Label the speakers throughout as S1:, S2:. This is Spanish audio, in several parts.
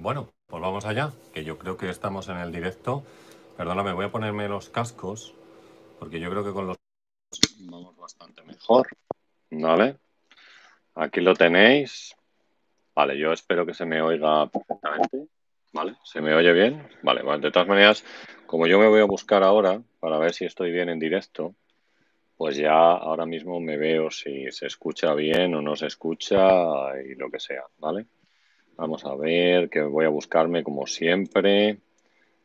S1: Bueno, pues vamos allá, que yo creo que estamos en el directo. Perdóname, voy a ponerme los cascos, porque yo creo que con los vamos bastante mejor. Vale. Aquí lo tenéis. Vale, yo espero que se me oiga perfectamente. Vale, ¿se me oye bien? Vale, bueno, de todas maneras, como yo me voy a buscar ahora para ver si estoy bien en directo, pues ya ahora mismo me veo si se escucha bien o no se escucha y lo que sea, ¿vale? Vamos a ver que voy a buscarme como siempre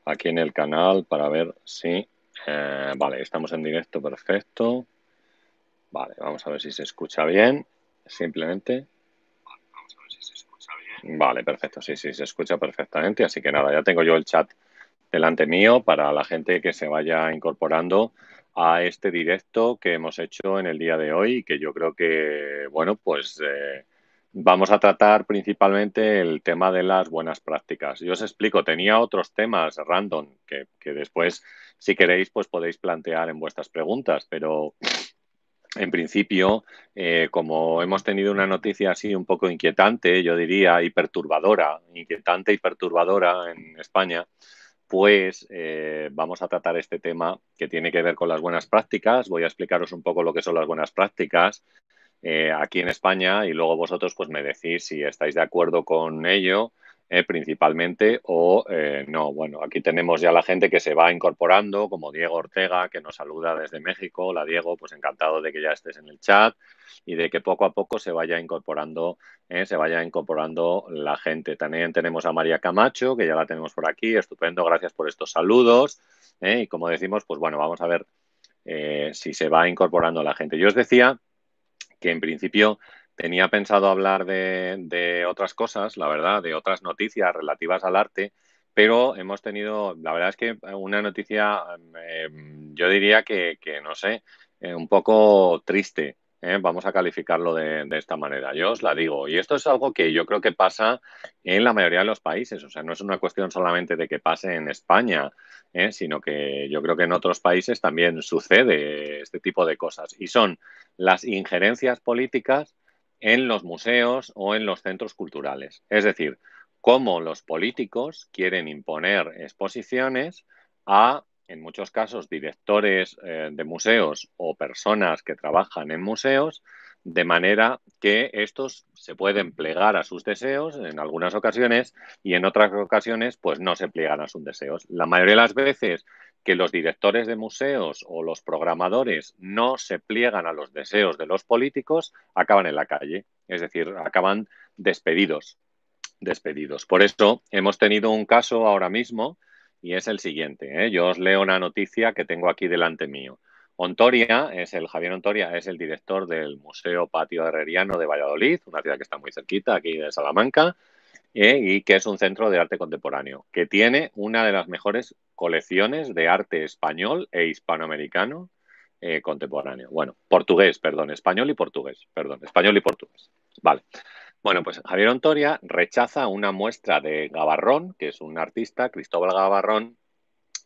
S1: aquí en el canal para ver si... Eh, vale, estamos en directo, perfecto. Vale, vamos a ver si se escucha bien. Simplemente. Vale, si se escucha perfecto, sí, sí, se escucha perfectamente. Así que nada, ya tengo yo el chat delante mío para la gente que se vaya incorporando a este directo que hemos hecho en el día de hoy y que yo creo que, bueno, pues... Eh, vamos a tratar principalmente el tema de las buenas prácticas. Yo os explico, tenía otros temas random que, después, si queréis, pues podéis plantear en vuestras preguntas, pero en principio, eh, como hemos tenido una noticia así un poco inquietante, yo diría, y perturbadora, inquietante y perturbadora en España, pues eh, vamos a tratar este tema que tiene que ver con las buenas prácticas. Voy a explicaros un poco lo que son las buenas prácticas, eh, aquí en España y luego vosotros pues me decís si estáis de acuerdo con ello eh, principalmente o eh, no. Bueno, aquí tenemos ya la gente que se va incorporando, como Diego Ortega, que nos saluda desde México. Hola Diego, pues encantado de que ya estés en el chat y de que poco a poco se vaya incorporando, se vaya incorporando la gente. También tenemos a María Camacho, que ya la tenemos por aquí. Estupendo, gracias por estos saludos. y como decimos, pues bueno, vamos a ver si se va incorporando la gente. Yo os decía que en principio tenía pensado hablar de, otras cosas, la verdad, de otras noticias relativas al arte, pero hemos tenido, la verdad es que eh, una noticia, eh, yo diría que, no sé, eh, un poco triste. ¿eh? vamos a calificarlo de, esta manera. Yo os la digo, y esto es algo que yo creo que pasa en la mayoría de los países, o sea, no es una cuestión solamente de que pase en España, ¿eh? sino que yo creo que en otros países también sucede este tipo de cosas, y son las injerencias políticas en los museos o en los centros culturales. Es decir, cómo los políticos quieren imponer exposiciones a en muchos casos directores eh, de museos o personas que trabajan en museos, de manera que estos se pueden plegar a sus deseos en algunas ocasiones y en otras ocasiones pues no se pliegan a sus deseos. La mayoría de las veces que los directores de museos o los programadores no se pliegan a los deseos de los políticos, acaban en la calle, es decir, acaban despedidos, despedidos. Por eso hemos tenido un caso ahora mismo y es el siguiente. ¿eh? Yo os leo una noticia que tengo aquí delante mío. Ontoria, es el Javier Ontoria, es el director del Museo Patio Herreriano de Valladolid, una ciudad que está muy cerquita aquí de Salamanca, ¿eh? y que es un centro de arte contemporáneo, que tiene una de las mejores colecciones de arte español e hispanoamericano eh, contemporáneo. Bueno, portugués, perdón, español y portugués, perdón, español y portugués. Vale. Bueno, pues Javier Ontoria rechaza una muestra de Gabarrón, que es un artista, Cristóbal Gabarrón,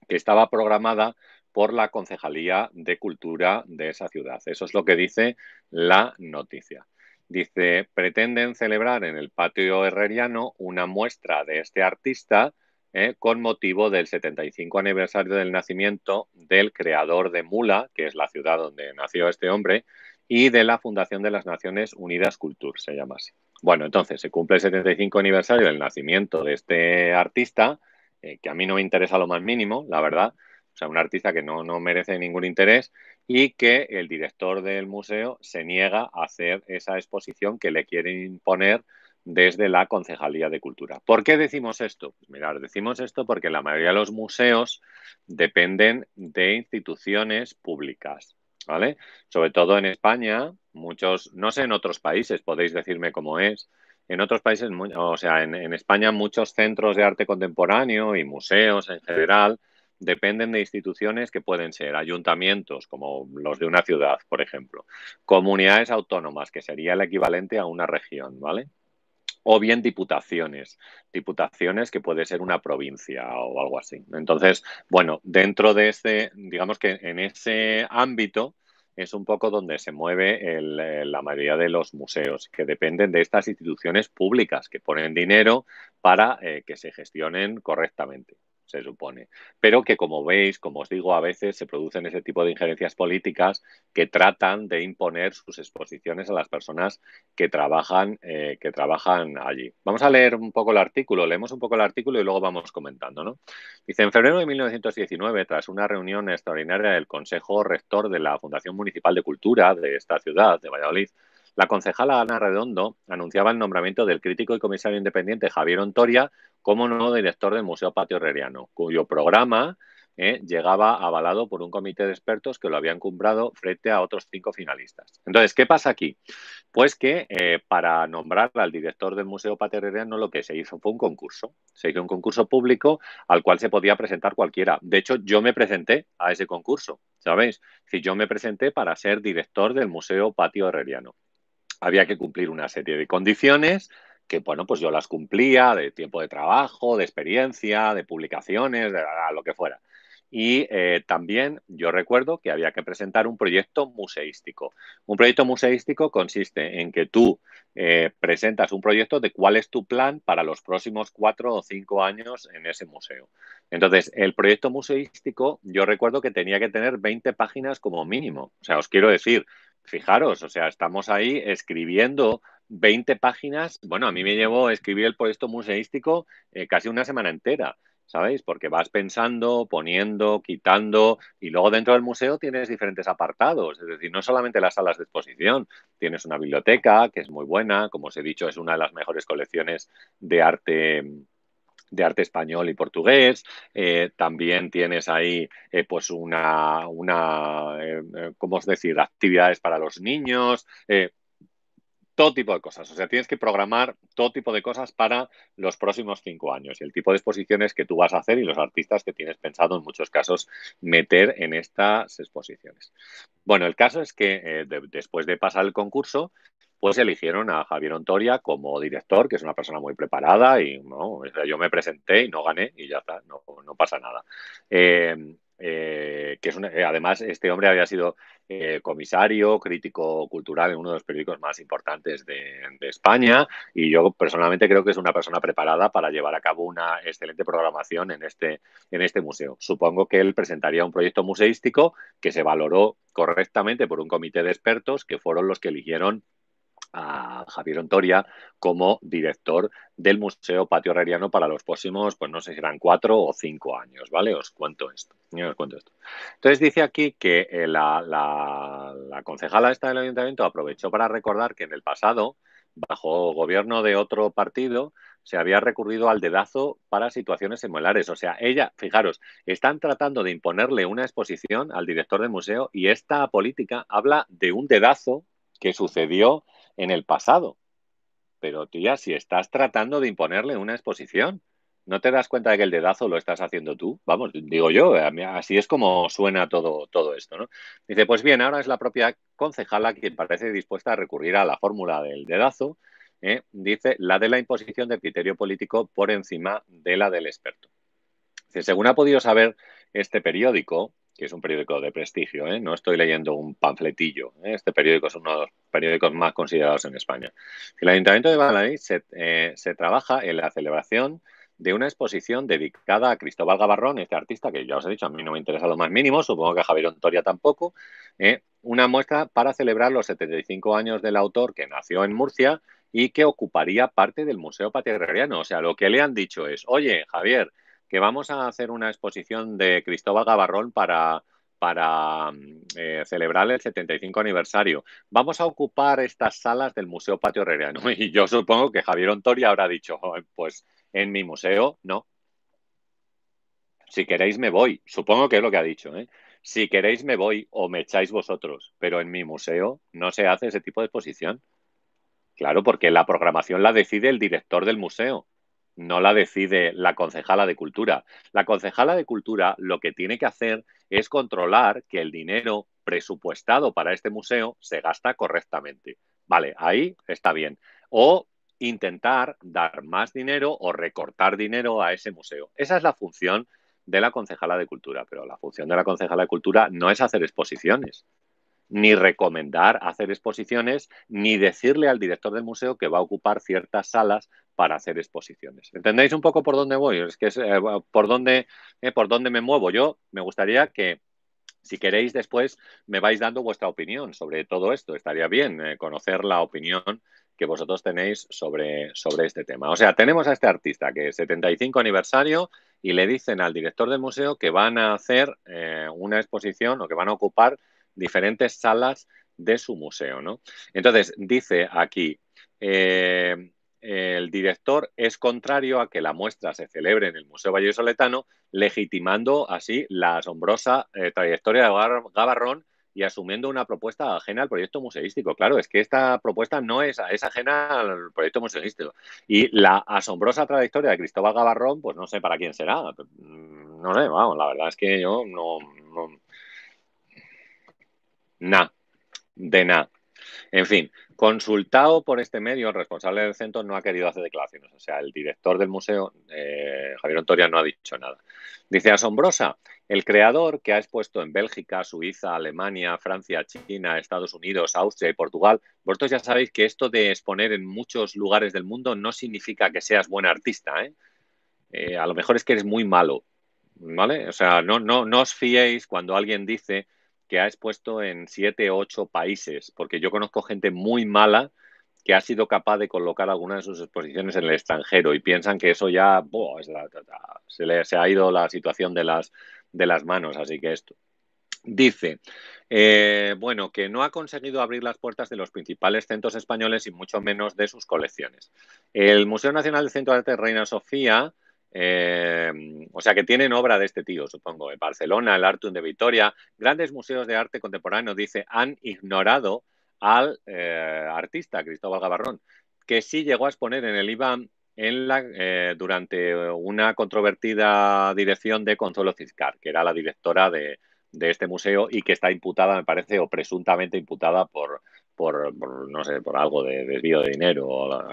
S1: que estaba programada por la Concejalía de Cultura de esa ciudad. Eso es lo que dice la noticia. Dice, pretenden celebrar en el patio herreriano una muestra de este artista eh, con motivo del 75 aniversario del nacimiento del creador de Mula, que es la ciudad donde nació este hombre, y de la Fundación de las Naciones Unidas Cultura, se llama así. Bueno, entonces se cumple el 75 aniversario del nacimiento de este artista, eh, que a mí no me interesa lo más mínimo, la verdad. O sea, un artista que no, no merece ningún interés y que el director del museo se niega a hacer esa exposición que le quieren imponer desde la Concejalía de Cultura. ¿Por qué decimos esto? Pues mirad, decimos esto porque la mayoría de los museos dependen de instituciones públicas. ¿vale? Sobre todo en España, muchos, no sé en otros países, podéis decirme cómo es, en otros países, o sea, en, España muchos centros de arte contemporáneo y museos en general dependen de instituciones que pueden ser ayuntamientos, como los de una ciudad, por ejemplo, comunidades autónomas, que sería el equivalente a una región, ¿vale? o bien diputaciones, diputaciones que puede ser una provincia o algo así. Entonces, bueno, dentro de ese, digamos que en ese ámbito es un poco donde se mueve eh, la mayoría de los museos, que dependen de estas instituciones públicas que ponen dinero para eh, que se gestionen correctamente se supone. Pero que, como veis, como os digo, a veces se producen ese tipo de injerencias políticas que tratan de imponer sus exposiciones a las personas que trabajan, eh, que trabajan allí. Vamos a leer un poco el artículo, leemos un poco el artículo y luego vamos comentando. ¿no? Dice, en febrero de 1919, tras una reunión extraordinaria del Consejo Rector de la Fundación Municipal de Cultura de esta ciudad, de Valladolid, la concejala Ana Redondo anunciaba el nombramiento del crítico y comisario independiente Javier Ontoria como nuevo director del Museo Patio Herreriano, cuyo programa eh, llegaba avalado por un comité de expertos que lo habían cumbrado frente a otros cinco finalistas. Entonces, ¿qué pasa aquí? Pues que eh, para nombrar al director del Museo Patio Herreriano lo que se hizo fue un concurso. Se hizo un concurso público al cual se podía presentar cualquiera. De hecho, yo me presenté a ese concurso, ¿sabéis? Si yo me presenté para ser director del Museo Patio Herreriano había que cumplir una serie de condiciones que, bueno, pues yo las cumplía de tiempo de trabajo, de experiencia, de publicaciones, de lo que fuera. Y eh, también yo recuerdo que había que presentar un proyecto museístico. Un proyecto museístico consiste en que tú eh, presentas un proyecto de cuál es tu plan para los próximos cuatro o cinco años en ese museo. Entonces, el proyecto museístico yo recuerdo que tenía que tener 20 páginas como mínimo. O sea, os quiero decir, fijaros, o sea, estamos ahí escribiendo 20 páginas. Bueno, a mí me llevó escribir el proyecto museístico eh, casi una semana entera. ¿sabéis? Porque vas pensando, poniendo, quitando, y luego dentro del museo tienes diferentes apartados, es decir, no solamente las salas de exposición, tienes una biblioteca que es muy buena, como os he dicho, es una de las mejores colecciones de arte de arte español y portugués. Eh, también tienes ahí, eh, pues, una, una eh, ¿cómo es decir?, actividades para los niños todo tipo de cosas. O sea, tienes que programar todo tipo de cosas para los próximos cinco años y el tipo de exposiciones que tú vas a hacer y los artistas que tienes pensado en muchos casos meter en estas exposiciones. Bueno, el caso es que después de pasar el concurso, pues eligieron a Javier Ontoria como director, que es una persona muy preparada y yo me presenté y no gané y ya está, no, pasa nada. Eh, eh, que es eh, además este hombre había sido comisario, crítico cultural en uno de los periódicos más importantes de, España y yo personalmente creo que es una persona preparada para llevar a cabo una excelente programación en este, en este museo. Supongo que él presentaría un proyecto museístico que se valoró correctamente por un comité de expertos que fueron los que eligieron a Javier Ontoria como director del Museo Patio Herreriano para los próximos, pues no sé si eran cuatro o cinco años, ¿vale? Os cuento esto. ¿eh? Os cuento esto. Entonces dice aquí que eh, la, la concejala esta del ayuntamiento aprovechó para recordar que en el pasado, bajo gobierno de otro partido, se había recurrido al dedazo para situaciones similares. O sea, ella, fijaros, están tratando de imponerle una exposición al director del museo y esta política habla de un dedazo que sucedió en el pasado. Pero tía, si estás tratando de imponerle una exposición, ¿no te das cuenta de que el dedazo lo estás haciendo tú? Vamos, digo yo, así es como suena todo, todo esto, ¿no? Dice, pues bien, ahora es la propia concejala quien parece dispuesta a recurrir a la fórmula del dedazo, ¿eh? dice, la de la imposición del criterio político por encima de la del experto. según ha podido saber este periódico, que es un periódico de prestigio, ¿eh? no estoy leyendo un panfletillo. ¿eh? Este periódico es uno de los periódicos más considerados en España. El Ayuntamiento de Valladolid eh, se, trabaja en la celebración de una exposición dedicada a Cristóbal Gabarrón, este artista que ya os he dicho, a mí no me interesa lo más mínimo, supongo que a Javier Ontoria tampoco, una muestra para celebrar los 75 años del autor que nació en Murcia y que ocuparía parte del Museo Patrimonial. O sea, lo que le han dicho es, oye, Javier, que vamos a hacer una exposición de Cristóbal Gabarrón para, para mm, eh, celebrar el 75 aniversario. Vamos a ocupar estas salas del Museo Patio Herrera, Y yo supongo que Javier Ontoria habrá dicho, pues en mi museo, no. Si queréis me voy, supongo que es lo que ha dicho, ¿eh? Si queréis me voy o me echáis vosotros, pero en mi museo no se hace ese tipo de exposición. Claro, porque la programación la decide el director del museo no la decide la concejala de cultura. La concejala de cultura lo que tiene que hacer es controlar que el dinero presupuestado para este museo se gasta correctamente. Vale, ahí está bien. O intentar dar más dinero o recortar dinero a ese museo. Esa es la función de la concejala de cultura, pero la función de la concejala de cultura no es hacer exposiciones ni recomendar hacer exposiciones, ni decirle al director del museo que va a ocupar ciertas salas para hacer exposiciones. ¿Entendéis un poco por dónde voy? Es que eh, por, dónde, eh, por dónde me muevo. Yo me gustaría que si queréis después me vais dando vuestra opinión sobre todo esto. Estaría bien eh, conocer la opinión que vosotros tenéis sobre, sobre este tema. O sea, tenemos a este artista que es 75 aniversario y le dicen al director del museo que van a hacer una exposición o que van a ocupar diferentes salas de su museo. ¿no? Entonces, dice aquí, eh, el director es contrario a que la muestra se celebre en el Museo Valle Valladolid-Soletano, legitimando así la asombrosa eh, trayectoria de Gabarrón y asumiendo una propuesta ajena al proyecto museístico. Claro, es que esta propuesta no es, ajena al proyecto museístico. Y la asombrosa trayectoria de Cristóbal Gabarrón, pues no sé para quién será. Mm, no sé, vamos, la verdad es que yo no na, de na. En fin, consultado por este medio, el responsable del centro no ha querido hacer declaraciones. O sea, el director del museo, eh, Javier Ontoria, no ha dicho nada. Dice, asombrosa, el creador que ha expuesto en Bélgica, Suiza, Alemania, Francia, China, Estados Unidos, Austria y Portugal, vosotros ya sabéis que esto de exponer en muchos lugares del mundo no significa que seas buen artista. ¿eh? Eh, a lo mejor es que eres muy malo. ¿Vale? O sea, no, no, no os fiéis cuando alguien dice que ha expuesto en siete, ocho países, porque yo conozco gente muy mala que ha sido capaz de colocar alguna de sus exposiciones en el extranjero y piensan que eso ya se, le, ha ido la situación de las, de las manos. Así que esto. Dice, eh, bueno, que no ha conseguido abrir las puertas de los principales centros españoles y mucho menos de sus colecciones. El Museo Nacional del Centro de Arte Reina Sofía Em, o sea que tienen obra de este tío, supongo. En Barcelona, el Artum de Vitoria, grandes museos de arte contemporáneo, dice, han ignorado al eh, artista Cristóbal Gabarrón, que sí llegó a exponer en el IBAN en la, eh, durante una controvertida dirección de Consuelo Ciscar, que era la directora de, de, este museo y que está imputada, me parece, o presuntamente imputada por, por, no sé, por algo de desvío de dinero o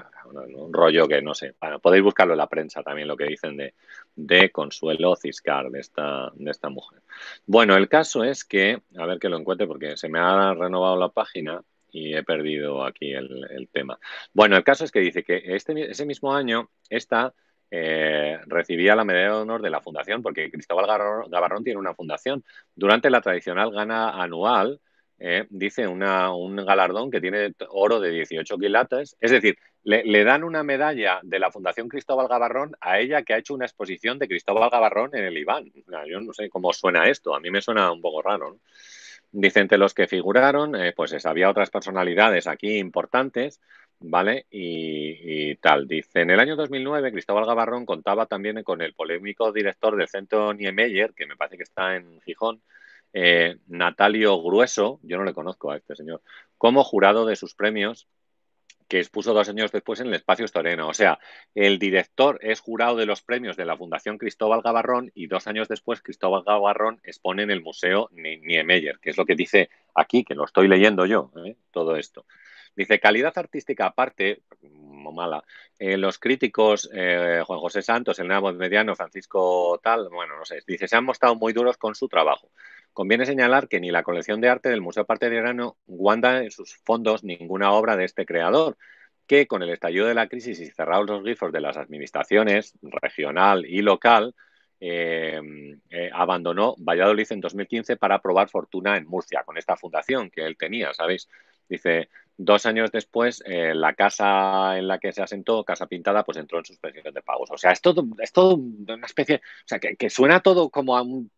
S1: un rollo que no sé. podéis buscarlo en la prensa también lo que dicen de, de Consuelo Ciscar, de esta, de esta mujer. Bueno, el caso es que, a ver que lo encuentre porque se me ha renovado la página y he perdido aquí el, tema. Bueno, el caso es que dice que este, ese mismo año esta eh, recibía la medalla de honor de la fundación porque Cristóbal Gavarrón tiene una fundación durante la tradicional gana anual eh, dice un galardón que tiene oro de 18 quilates. Es decir, le, dan una medalla de la Fundación Cristóbal Gabarrón a ella que ha hecho una exposición de Cristóbal Gabarrón en el Iván. Yo no sé cómo suena esto, a mí me suena un poco raro. Dice, entre los que figuraron, eh, pues había otras personalidades aquí importantes, ¿vale? Y, tal. Dice, en el año 2009 Cristóbal Gabarrón contaba también con el polémico director del centro Niemeyer, que me parece que está en Gijón, eh, Natalio Grueso, yo no le conozco a este señor, como jurado de sus premios que expuso dos años después en el espacio Estoreno. O sea, el director es jurado de los premios de la Fundación Cristóbal Gabarrón y dos años después Cristóbal Gabarrón expone en el Museo Niemeyer, que es lo que dice aquí, que lo estoy leyendo yo, ¿eh? todo esto. Dice, calidad artística aparte, mala, eh, los críticos Juan José Santos, el Nabo Mediano, Francisco Tal, bueno, no sé, dice, se han mostrado muy duros con su trabajo. Conviene señalar que ni la colección de arte del Museo Partediano guarda en sus fondos ninguna obra de este creador, que con el estallido de la crisis y cerrados los grifos de las administraciones regional y local, em, eh, abandonó Valladolid en 2015 para probar fortuna en Murcia con esta fundación que él tenía, ¿sabéis? Dice, Dos años después, eh, la casa en la que se asentó, Casa Pintada, pues entró en suspensión de pagos. O sea, es todo, es todo una especie, o sea, que, que suena todo como a un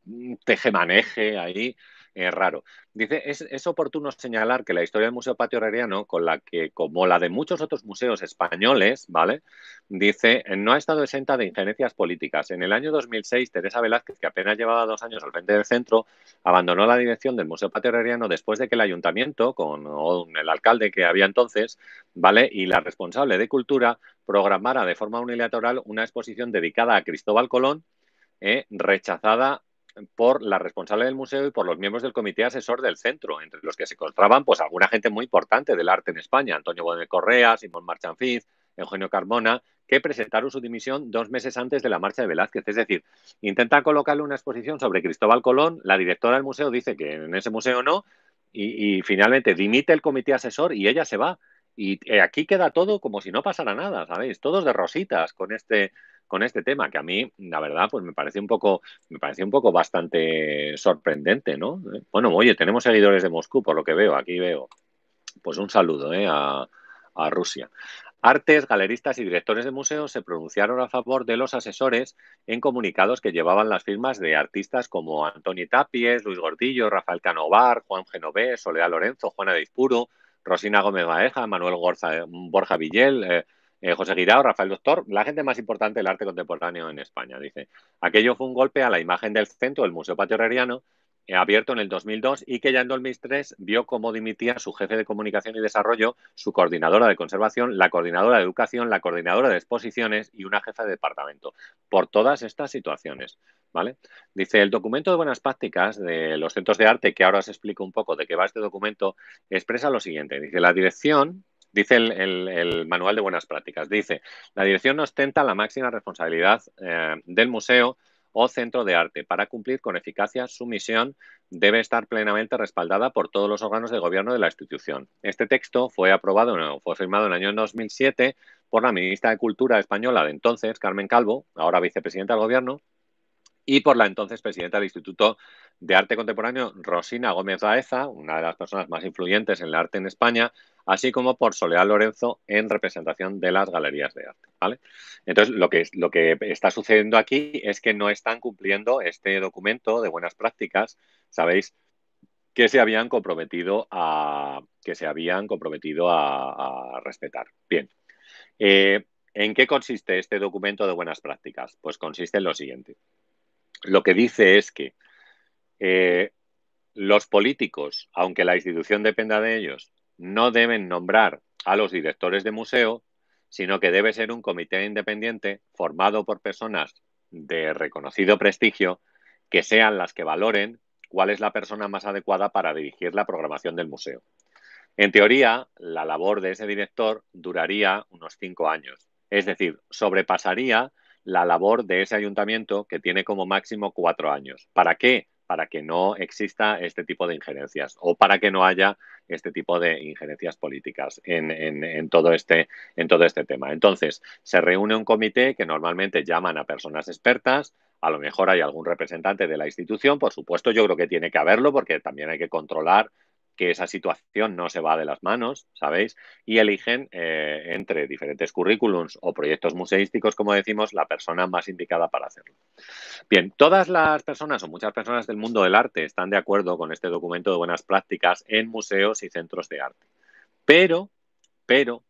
S1: tejemaneje ahí, es raro. Dice, es, oportuno señalar que la historia del Museo Patio Herreriano, con la que, como la de muchos otros museos españoles, ¿vale? Dice, no ha estado exenta de injerencias políticas. En el año 2006, Teresa Velázquez, que apenas llevaba dos años al frente del centro, abandonó la dirección del Museo Patio Herreriano después de que el ayuntamiento, con el alcalde que había entonces, ¿vale? Y la responsable de cultura programara de forma unilateral una exposición dedicada a Cristóbal Colón, eh, rechazada por la responsable del museo y por los miembros del comité asesor del centro, entre los que se encontraban pues alguna gente muy importante del arte en España, Antonio Gómez Correa, Simón Marchanfiz, Eugenio Carmona, que presentaron su dimisión dos meses antes de la marcha de Velázquez. Es decir, intentan colocarle una exposición sobre Cristóbal Colón, la directora del museo dice que en ese museo no, y finalmente dimite el comité asesor y ella se va. Y eh, aquí queda todo como si no pasara nada, ¿sabéis? Todos de rositas con este con este tema que a mí la verdad pues me parece un poco me parece un poco bastante sorprendente, ¿no? ¿Eh? Bueno, oye, tenemos seguidores de Moscú por lo que veo, aquí veo. Pues un saludo ¿eh? a, a Rusia. Artes, galeristas y directores de museos se pronunciaron a favor de los asesores en comunicados que llevaban las firmas de artistas como Antoni Tapies, Luis Gordillo, Rafael Canovar, Juan Genovés, Soledad Lorenzo, Juana de Ispuro, Rosina Gómez Baeja, Manuel Gorza, eh, Borja Villel, eh, eh, José Guirao, Rafael Doctor, la gente más importante del arte contemporáneo en España. Dice, aquello fue un golpe a la imagen del centro del Museo Patio Herreriano, abierto en el 2002 y que ya en 2003 vio cómo dimitía su jefe de comunicación y desarrollo, su coordinadora de conservación, la coordinadora de educación, la coordinadora de exposiciones y una jefa de departamento, por todas estas situaciones. ¿Vale? Dice, el documento de buenas prácticas de los centros de arte, que ahora os explico un poco de qué va este documento, expresa lo siguiente. Dice, la dirección, dice el, manual de buenas prácticas, dice, la dirección ostenta la máxima responsabilidad eh, del museo o centro de arte. Para cumplir con eficacia su misión debe estar plenamente respaldada por todos los órganos de gobierno de la institución. Este texto fue aprobado, fue firmado en el año 2007 por la ministra de Cultura española de entonces, Carmen Calvo, ahora vicepresidenta del gobierno, y por la entonces presidenta del Instituto de Arte Contemporáneo, Rosina Gómez Baeza, una de las personas más influyentes en el arte en España, así como por Soledad Lorenzo en representación de las galerías de arte. ¿vale? Entonces, lo que, lo que está sucediendo aquí es que no están cumpliendo este documento de buenas prácticas, ¿sabéis? que se habían comprometido a, que se habían comprometido a, respetar. Bien. Eh, ¿En qué consiste este documento de buenas prácticas? Pues consiste en lo siguiente lo que dice es que eh, los políticos, aunque la institución dependa de ellos, no deben nombrar a los directores de museo, sino que debe ser un comité independiente formado por personas de reconocido prestigio que sean las que valoren cuál es la persona más adecuada para dirigir la programación del museo. En teoría, la labor de ese director duraría unos cinco años, es decir, sobrepasaría la labor de ese ayuntamiento que tiene como máximo cuatro años. ¿Para qué? Para que no exista este tipo de injerencias o para que no haya este tipo de injerencias políticas en, todo este, en todo este tema. Entonces, se reúne un comité que normalmente llaman a personas expertas, a lo mejor hay algún representante de la institución, por supuesto yo creo que tiene que haberlo porque también hay que controlar que esa situación no se va de las manos, ¿sabéis? Y eligen eh, entre diferentes currículums o proyectos museísticos, como decimos, la persona más indicada para hacerlo. Bien, todas las personas o muchas personas del mundo del arte están de acuerdo con este documento de buenas prácticas en museos y centros de arte. Pero, pero,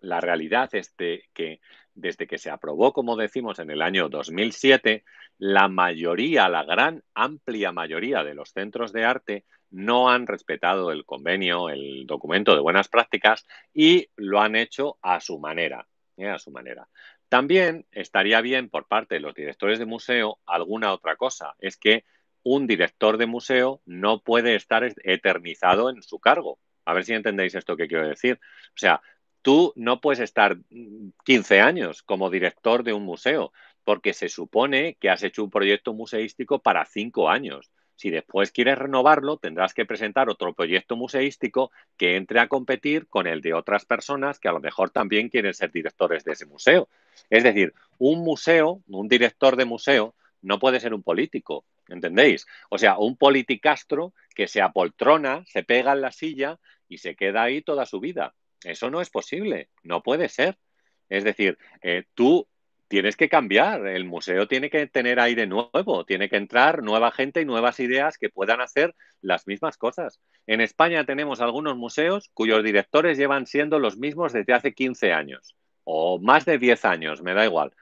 S1: la realidad es que desde que se aprobó, como decimos, en el año 2007, la mayoría, la gran amplia mayoría de los centros de arte no han respetado el convenio, el documento de buenas prácticas y lo han hecho a su manera, eh, a su manera. También estaría bien por parte de los directores de museo alguna otra cosa, es que un director de museo no puede estar eternizado en su cargo. A ver si entendéis esto que quiero decir. O sea, tú no puedes estar 15 mm, años como director de un museo, porque se supone que has hecho un proyecto museístico para 5 años. Si después quieres renovarlo, tendrás que presentar otro proyecto museístico que entre a competir con el de otras personas que a lo mejor también quieren ser directores de ese museo. Es decir, un museo, un director de museo, no puede ser un político, ¿entendéis? O sea, un politicastro que se apoltrona, se pega en la silla y se queda ahí toda su vida. Eso no es posible, no puede ser. Es decir, eh, tú tienes que cambiar, el museo tiene que tener aire nuevo, tiene que entrar nueva gente y nuevas ideas que puedan hacer las mismas cosas. En España tenemos algunos museos cuyos directores llevan siendo los mismos desde hace 15 años o más de 10 años, me da igual.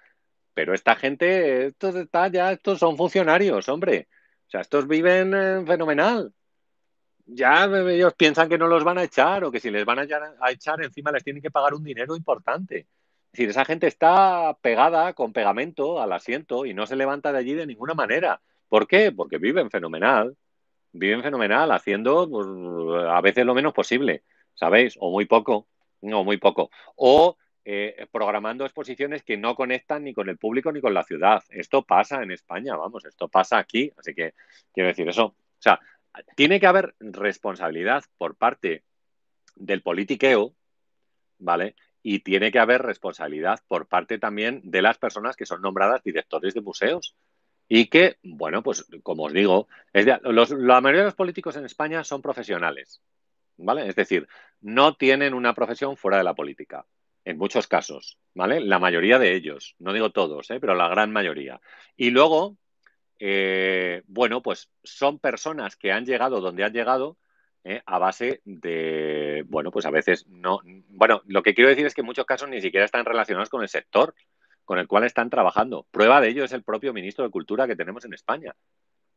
S1: Pero esta gente, estos, ya, estos son funcionarios, hombre. O sea, estos viven eh, fenomenal. Ya eh, ellos piensan que no los van a echar o que si les van a echar encima les tienen que pagar un dinero importante. Es decir, esa gente está pegada con pegamento al asiento y no se levanta de allí de ninguna manera. ¿Por qué? Porque viven fenomenal. Viven fenomenal, haciendo pues, a veces lo menos posible, ¿sabéis? O muy poco, o muy poco. O eh, programando exposiciones que no conectan ni con el público ni con la ciudad. Esto pasa en España, vamos, esto pasa aquí. Así que quiero decir eso. O sea, tiene que haber responsabilidad por parte del politiqueo, ¿vale? y tiene que haber responsabilidad por parte también de las personas que son nombradas directores de museos. Y que, bueno, pues como os digo, es la mayoría de los políticos en España son profesionales, ¿vale? Es decir, no tienen una profesión fuera de la política, en muchos casos, ¿vale? La mayoría de ellos, no digo todos, ¿eh? pero la gran mayoría. Y luego, eh, bueno, pues son personas que han llegado donde han llegado ¿eh? a base de, bueno, pues a veces no, bueno, lo que quiero decir es que en muchos casos ni siquiera están relacionados con el sector con el cual están trabajando. Prueba de ello es el propio ministro de Cultura que tenemos en España,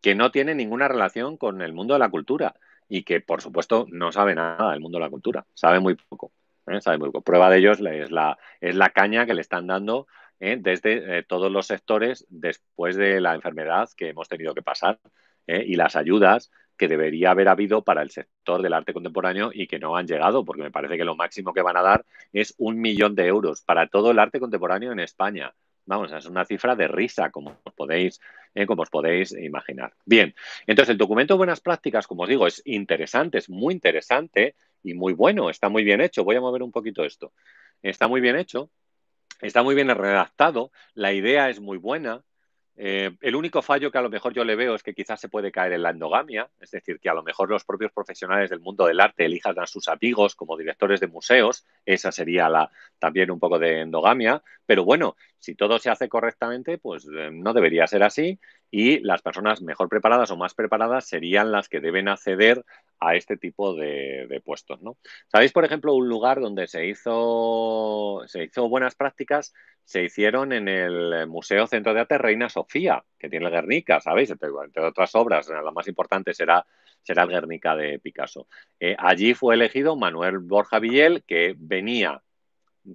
S1: que no tiene ninguna relación con el mundo de la cultura y que, por supuesto, no sabe nada del mundo de la cultura, sabe muy poco. ¿eh? Prueba de ello es la, es la caña que le están dando ¿eh? desde todos los sectores después de la enfermedad que hemos tenido que pasar y las ayudas que debería haber habido para el sector del arte contemporáneo y que no han llegado, porque me parece que lo máximo que van a dar es un millón de euros para todo el arte contemporáneo en España. Vamos, es una cifra de risa, como os podéis, eh, como os podéis imaginar. Bien, entonces el documento de buenas prácticas, como os digo, es interesante, es muy interesante y muy bueno, está muy bien hecho. Voy a mover un poquito esto. Está muy bien hecho, está muy bien redactado, la idea es muy buena, eh, el único fallo que a lo mejor yo le veo es que quizás se puede caer en la endogamia, es decir, que a lo mejor los propios profesionales del mundo del arte elijan a sus amigos como directores de museos, esa sería la, también un poco de endogamia, pero bueno, si todo se hace correctamente, pues eh, no debería ser así y las personas mejor preparadas o más preparadas serían las que deben acceder a este tipo de, puestos. ¿no? ¿Sabéis, por ejemplo, un lugar donde se hizo, se hizo buenas prácticas? Se hicieron en el Museo Centro de Arte Reina Sofía, que tiene la Guernica, ¿sabéis? Entre, otras obras, la más importante será, será el Guernica de Picasso. Eh, allí fue elegido Manuel Borja Villel, que venía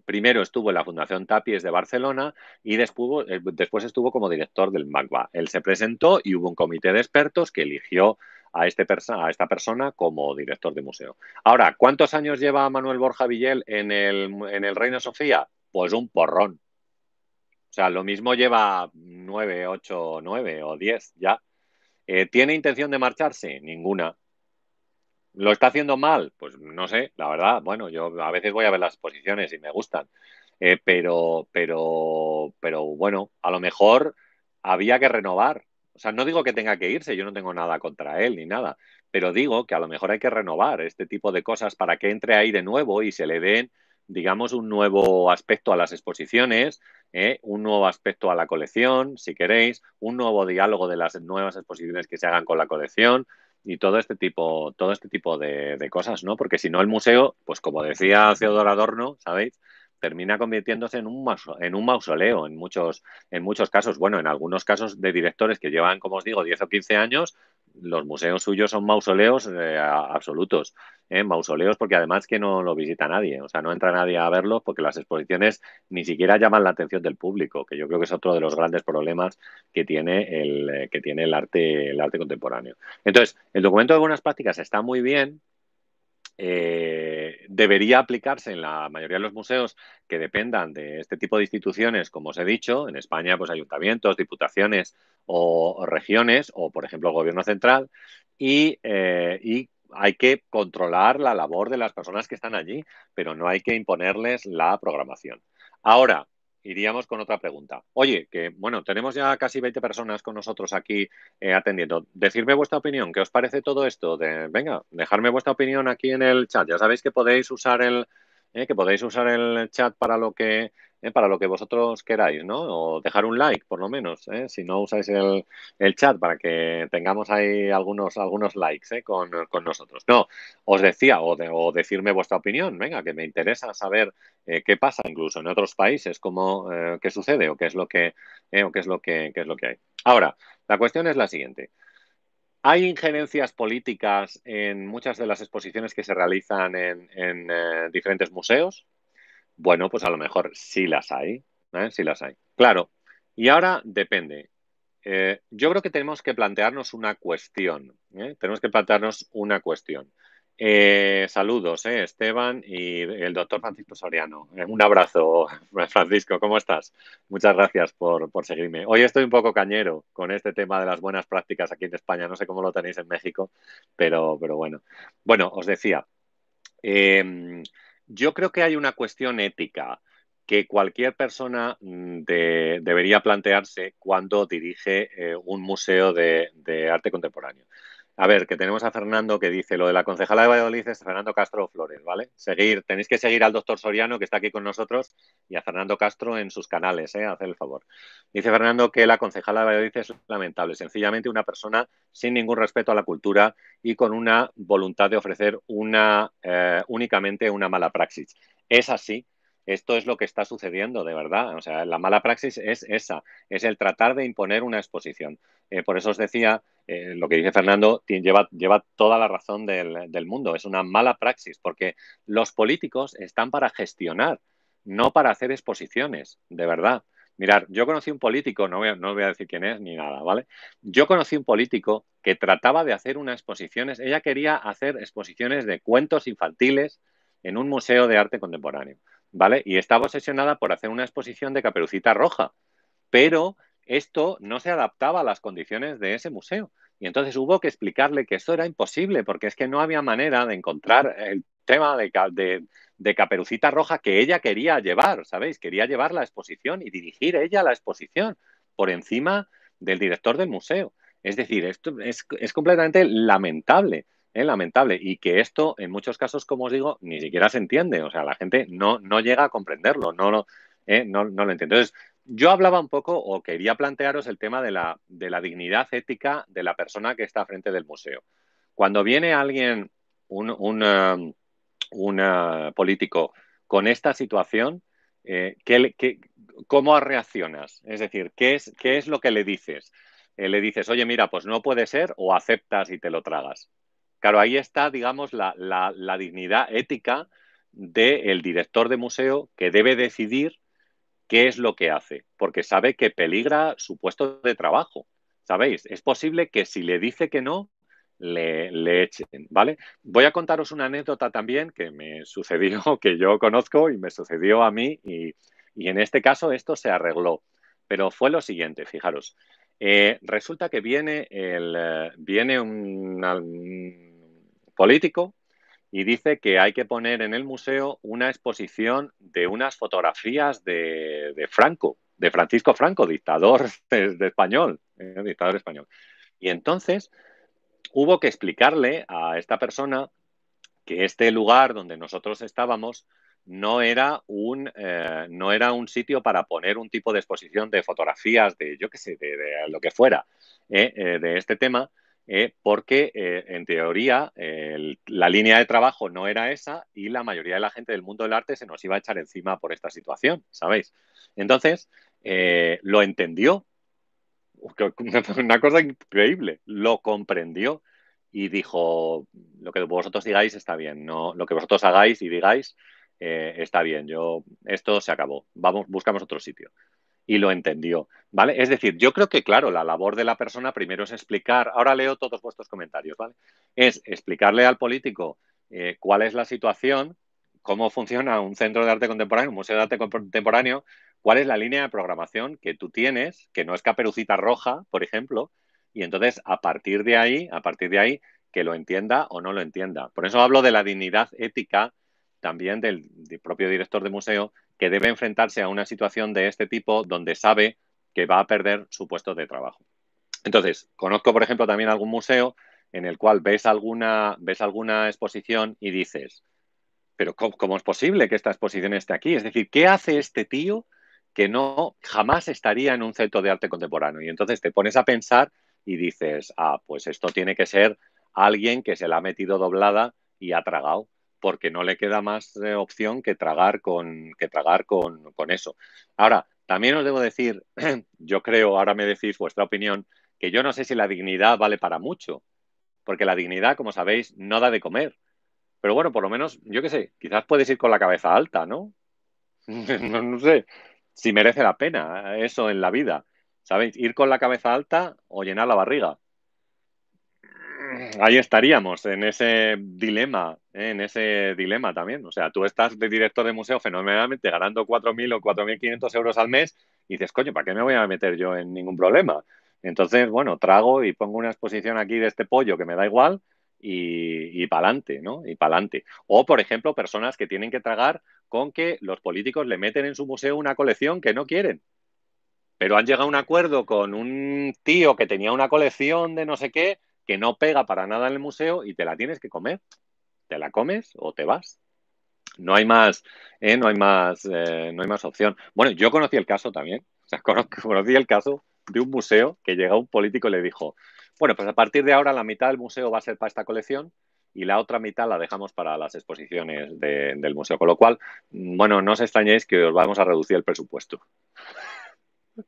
S1: primero estuvo en la Fundación Tapies de Barcelona y después, eh, después estuvo como director del MACBA. Él se presentó y hubo un comité de expertos que eligió a, este a esta persona como director de museo. Ahora, ¿cuántos años lleva Manuel Borja Villel en el, en el Reino Sofía? Pues un porrón. O sea, lo mismo lleva nueve, ocho, nueve o diez ya. Eh, ¿Tiene intención de marcharse? Ninguna. ¿Lo está haciendo mal? Pues no sé, la verdad. Bueno, yo a veces voy a ver las exposiciones y me gustan. Eh, pero, pero, pero bueno, a lo mejor había que renovar o sea, no digo que tenga que irse, yo no tengo nada contra él ni nada, pero digo que a lo mejor hay que renovar este tipo de cosas para que entre ahí de nuevo y se le den, digamos, un nuevo aspecto a las exposiciones, ¿eh? un nuevo aspecto a la colección, si queréis, un nuevo diálogo de las nuevas exposiciones que se hagan con la colección y todo este tipo, todo este tipo de, cosas, ¿no? Porque si no el museo, pues como decía Theodor Adorno, ¿sabéis? termina convirtiéndose en un, mausoleo, en un mausoleo en muchos, en muchos casos. Bueno, en algunos casos de directores que llevan, como os digo, 10 o 15 años, los museos suyos son mausoleos eh, absolutos, ¿eh? mausoleos porque además que no lo visita nadie, o sea, no entra nadie a verlo porque las exposiciones ni siquiera llaman la atención del público, que yo creo que es otro de los grandes problemas que tiene el, eh, que tiene el, arte, el arte contemporáneo. Entonces, el documento de buenas prácticas está muy bien, eh, debería aplicarse en la mayoría de los museos que dependan de este tipo de instituciones, como os he dicho, en España, pues ayuntamientos, diputaciones o, regiones, o por ejemplo, gobierno central, eh, y hay que controlar la labor de las personas que están allí, pero no hay que imponerles la programación. Ahora, iríamos con otra pregunta. Oye, que bueno, tenemos ya casi 20 personas con nosotros aquí eh, atendiendo. Decirme vuestra opinión, ¿qué os parece todo esto? De, venga, dejarme vuestra opinión aquí en el chat. Ya sabéis que podéis usar el, eh, que podéis usar el chat para lo que eh, para lo que vosotros queráis, ¿no? O dejar un like, por lo menos, ¿eh? si no usáis el, chat para que tengamos ahí algunos, algunos likes ¿eh? con, nosotros. No, os decía, o, de, o, decirme vuestra opinión, venga, que me interesa saber qué pasa incluso en otros países, cómo, qué sucede o qué es lo que, o qué es lo que, es lo que hay. Ahora, la cuestión es la siguiente. Hay injerencias políticas en muchas de las exposiciones que se realizan en, en diferentes museos. Bueno, pues a lo mejor sí las hay, ¿eh? sí las hay. Claro, y ahora depende. Eh, yo creo que tenemos que plantearnos una cuestión, ¿eh? tenemos que plantearnos una cuestión. saludos, Esteban y el doctor Francisco Soriano. un abrazo, Francisco, ¿cómo estás? Muchas gracias por, seguirme. Hoy estoy un poco cañero con este tema de las buenas prácticas aquí en España, no sé cómo lo tenéis en México, pero, pero bueno. Bueno, os decía, yo creo que hay una cuestión ética que cualquier persona mm, debería plantearse cuando dirige eh, un museo de, arte contemporáneo. A ver, que tenemos a Fernando que dice lo de la concejala de Valladolid es Fernando Castro Flores, ¿vale? Seguir, tenéis que seguir al doctor Soriano que está aquí con nosotros y a Fernando Castro en sus canales, ¿eh? Haced el favor. Dice Fernando que la concejala de Valladolid es lamentable, sencillamente una persona sin ningún respeto a la cultura y con una voluntad de ofrecer una eh, únicamente una mala praxis. Es así esto es lo que está sucediendo, de verdad. O sea, la mala praxis es esa, es el tratar de imponer una exposición. Eh, por eso os decía, eh, lo que dice Fernando lleva, lleva toda la razón del, mundo. Es una mala praxis, porque los políticos están para gestionar, no para hacer exposiciones, de verdad. Mirar, yo conocí un político, no voy, a, no voy, a, decir quién es ni nada, ¿vale? Yo conocí un político que trataba de hacer unas exposiciones, ella quería hacer exposiciones de cuentos infantiles en un museo de arte contemporáneo. ¿vale? Y estaba obsesionada por hacer una exposición de Caperucita Roja, pero esto no se adaptaba a las condiciones de ese museo. Y entonces hubo que explicarle que eso era imposible, porque es que no había manera de encontrar el tema de, Caperucita Roja que ella quería llevar, ¿sabéis? Quería llevar la exposición y dirigir ella la exposición por encima del director del museo. Es decir, esto es completamente lamentable lamentable y que esto en muchos casos, como os digo, ni siquiera se entiende, o sea, la gente no, llega a comprenderlo, ¿eh? no, no, lo entiende. Entonces, yo hablaba un poco o quería plantearos el tema de la, dignidad ética de la persona que está frente del museo. Cuando viene alguien, un, um, uh, político con esta situación, eh, cómo reaccionas? Es decir, ¿qué es, qué es lo que le dices? Eh, le dices, oye, mira, pues no puede ser o aceptas y te lo tragas. Claro, ahí está, digamos, la, dignidad ética del director de museo que debe decidir qué es lo que hace, porque sabe que peligra su puesto de trabajo. ¿Sabéis? Es posible que si le dice que no, le, echen, ¿vale? Voy a contaros una anécdota también que me sucedió, que yo conozco y me sucedió a mí, y, en este caso esto se arregló. Pero fue lo siguiente, fijaros. Eh, resulta que viene, el, eh, viene un político y dice que hay que poner en el museo una exposición de unas fotografías de, Franco, de Francisco Franco, dictador de, español, eh, dictador español. Y entonces hubo que explicarle a esta persona que este lugar donde nosotros estábamos no era un eh, no era un sitio para poner un tipo de exposición de fotografías de yo qué sé de, lo que fuera eh, de este tema eh, porque eh, en teoría la línea de trabajo no era esa y la mayoría de la gente del mundo del arte se nos iba a echar encima por esta situación, ¿sabéis? Entonces, eh, lo entendió, una cosa increíble, lo comprendió y dijo, lo que vosotros digáis está bien, no, lo que vosotros hagáis y digáis está bien, yo, esto se acabó, vamos, buscamos otro sitio y lo entendió. ¿Vale? Es decir, yo creo que, claro, la labor de la persona primero es explicar, ahora leo todos vuestros comentarios, ¿vale? Es explicarle al político eh, cuál es la situación, cómo funciona un centro de arte contemporáneo, un museo de arte contemporáneo, cuál es la línea de programación que tú tienes, que no es caperucita roja, por ejemplo, y entonces a partir de ahí, a partir de ahí, que lo entienda o no lo entienda. Por eso hablo de la dignidad ética también del propio director de museo, que debe enfrentarse a una situación de este tipo donde sabe que va a perder su puesto de trabajo. Entonces, conozco, por ejemplo, también algún museo en el cual ves alguna, ves alguna exposición y dices, pero cómo, es posible que esta exposición esté aquí? Es decir, ¿qué hace este tío que no jamás estaría en un centro de arte contemporáneo? Y entonces te pones a pensar y dices, ah, pues esto tiene que ser alguien que se la ha metido doblada y ha tragado porque no le queda más eh, opción que tragar, con, que tragar con, eso. Ahora, también os debo decir, yo creo, ahora me decís vuestra opinión, que yo no sé si la dignidad vale para mucho, porque la dignidad, como sabéis, no da de comer. Pero bueno, por lo menos, yo qué sé, quizás puedes ir con la cabeza alta, ¿no? no, no, sé si merece la pena eh, eso en la vida. ¿Sabéis? Ir con la cabeza alta o llenar la barriga. Ahí estaríamos, en ese dilema en ese dilema también. O sea, tú estás de director de museo fenomenalmente ganando 4.000 o 4.500 euros al mes y dices, coño, ¿para qué me voy a meter yo en ningún problema? Entonces, bueno, trago y pongo una exposición aquí de este pollo que me da igual y, y pa'lante, ¿no? Y pa'lante. O, por ejemplo, personas que tienen que tragar con que los políticos le meten en su museo una colección que no quieren. Pero han llegado a un acuerdo con un tío que tenía una colección de no sé qué que no pega para nada en el museo y te la tienes que comer. ¿Te la comes o te vas? No hay más, ¿eh? no hay más, eh, no hay más opción. Bueno, yo conocí el caso también. conocí el caso de un museo que llega un político y le dijo, bueno, pues a partir de ahora la mitad del museo va a ser para esta colección y la otra mitad la dejamos para las exposiciones del museo. Con lo cual, bueno, no os extrañéis que os vamos a reducir el presupuesto.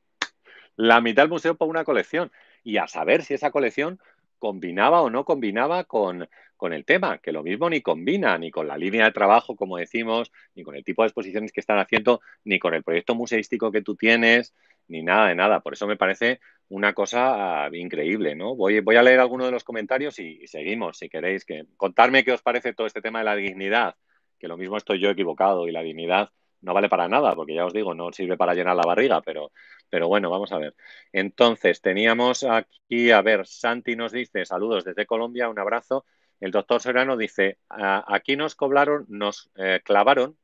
S1: la mitad del museo para una colección y a saber si esa colección combinaba o no combinaba con, con el tema, que lo mismo ni combina, ni con la línea de trabajo, como decimos, ni con el tipo de exposiciones que están haciendo, ni con el proyecto museístico que tú tienes, ni nada de nada. Por eso me parece una cosa ah, increíble, ¿no? Voy, voy a leer alguno de los comentarios y, y, seguimos, si queréis, que contarme qué os parece todo este tema de la dignidad, que lo mismo estoy yo equivocado y la dignidad no vale para nada, porque ya os digo, no sirve para llenar la barriga, pero, pero bueno, vamos a ver. Entonces, teníamos aquí, a ver, Santi nos dice, saludos desde Colombia, un abrazo. El doctor Serrano dice, aquí nos cobraron, nos eh, clavaron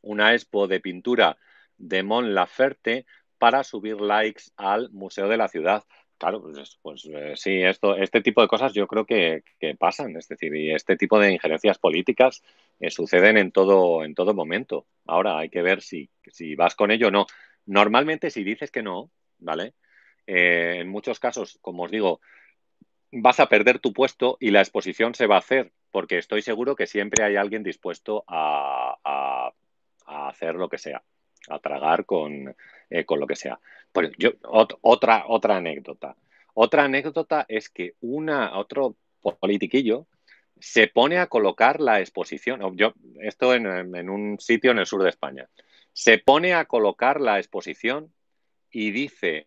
S1: una expo de pintura de Mon Laferte para subir likes al Museo de la Ciudad. Claro, pues, pues eh, sí, esto, este tipo de cosas yo creo que, pasan, es decir, y este tipo de injerencias políticas eh, suceden en todo, en todo momento. Ahora hay que ver si, si vas con ello o no. Normalmente si dices que no, ¿vale? en muchos casos, como os digo, vas a perder tu puesto y la exposición se va a hacer, porque estoy seguro que siempre hay alguien dispuesto a, hacer lo que sea, a tragar con, eh, lo que sea. yo, otra, otra anécdota. Otra anécdota es que una, otro politiquillo se pone a colocar la exposición, yo, esto en, en un sitio en el sur de España, se pone a colocar la exposición y dice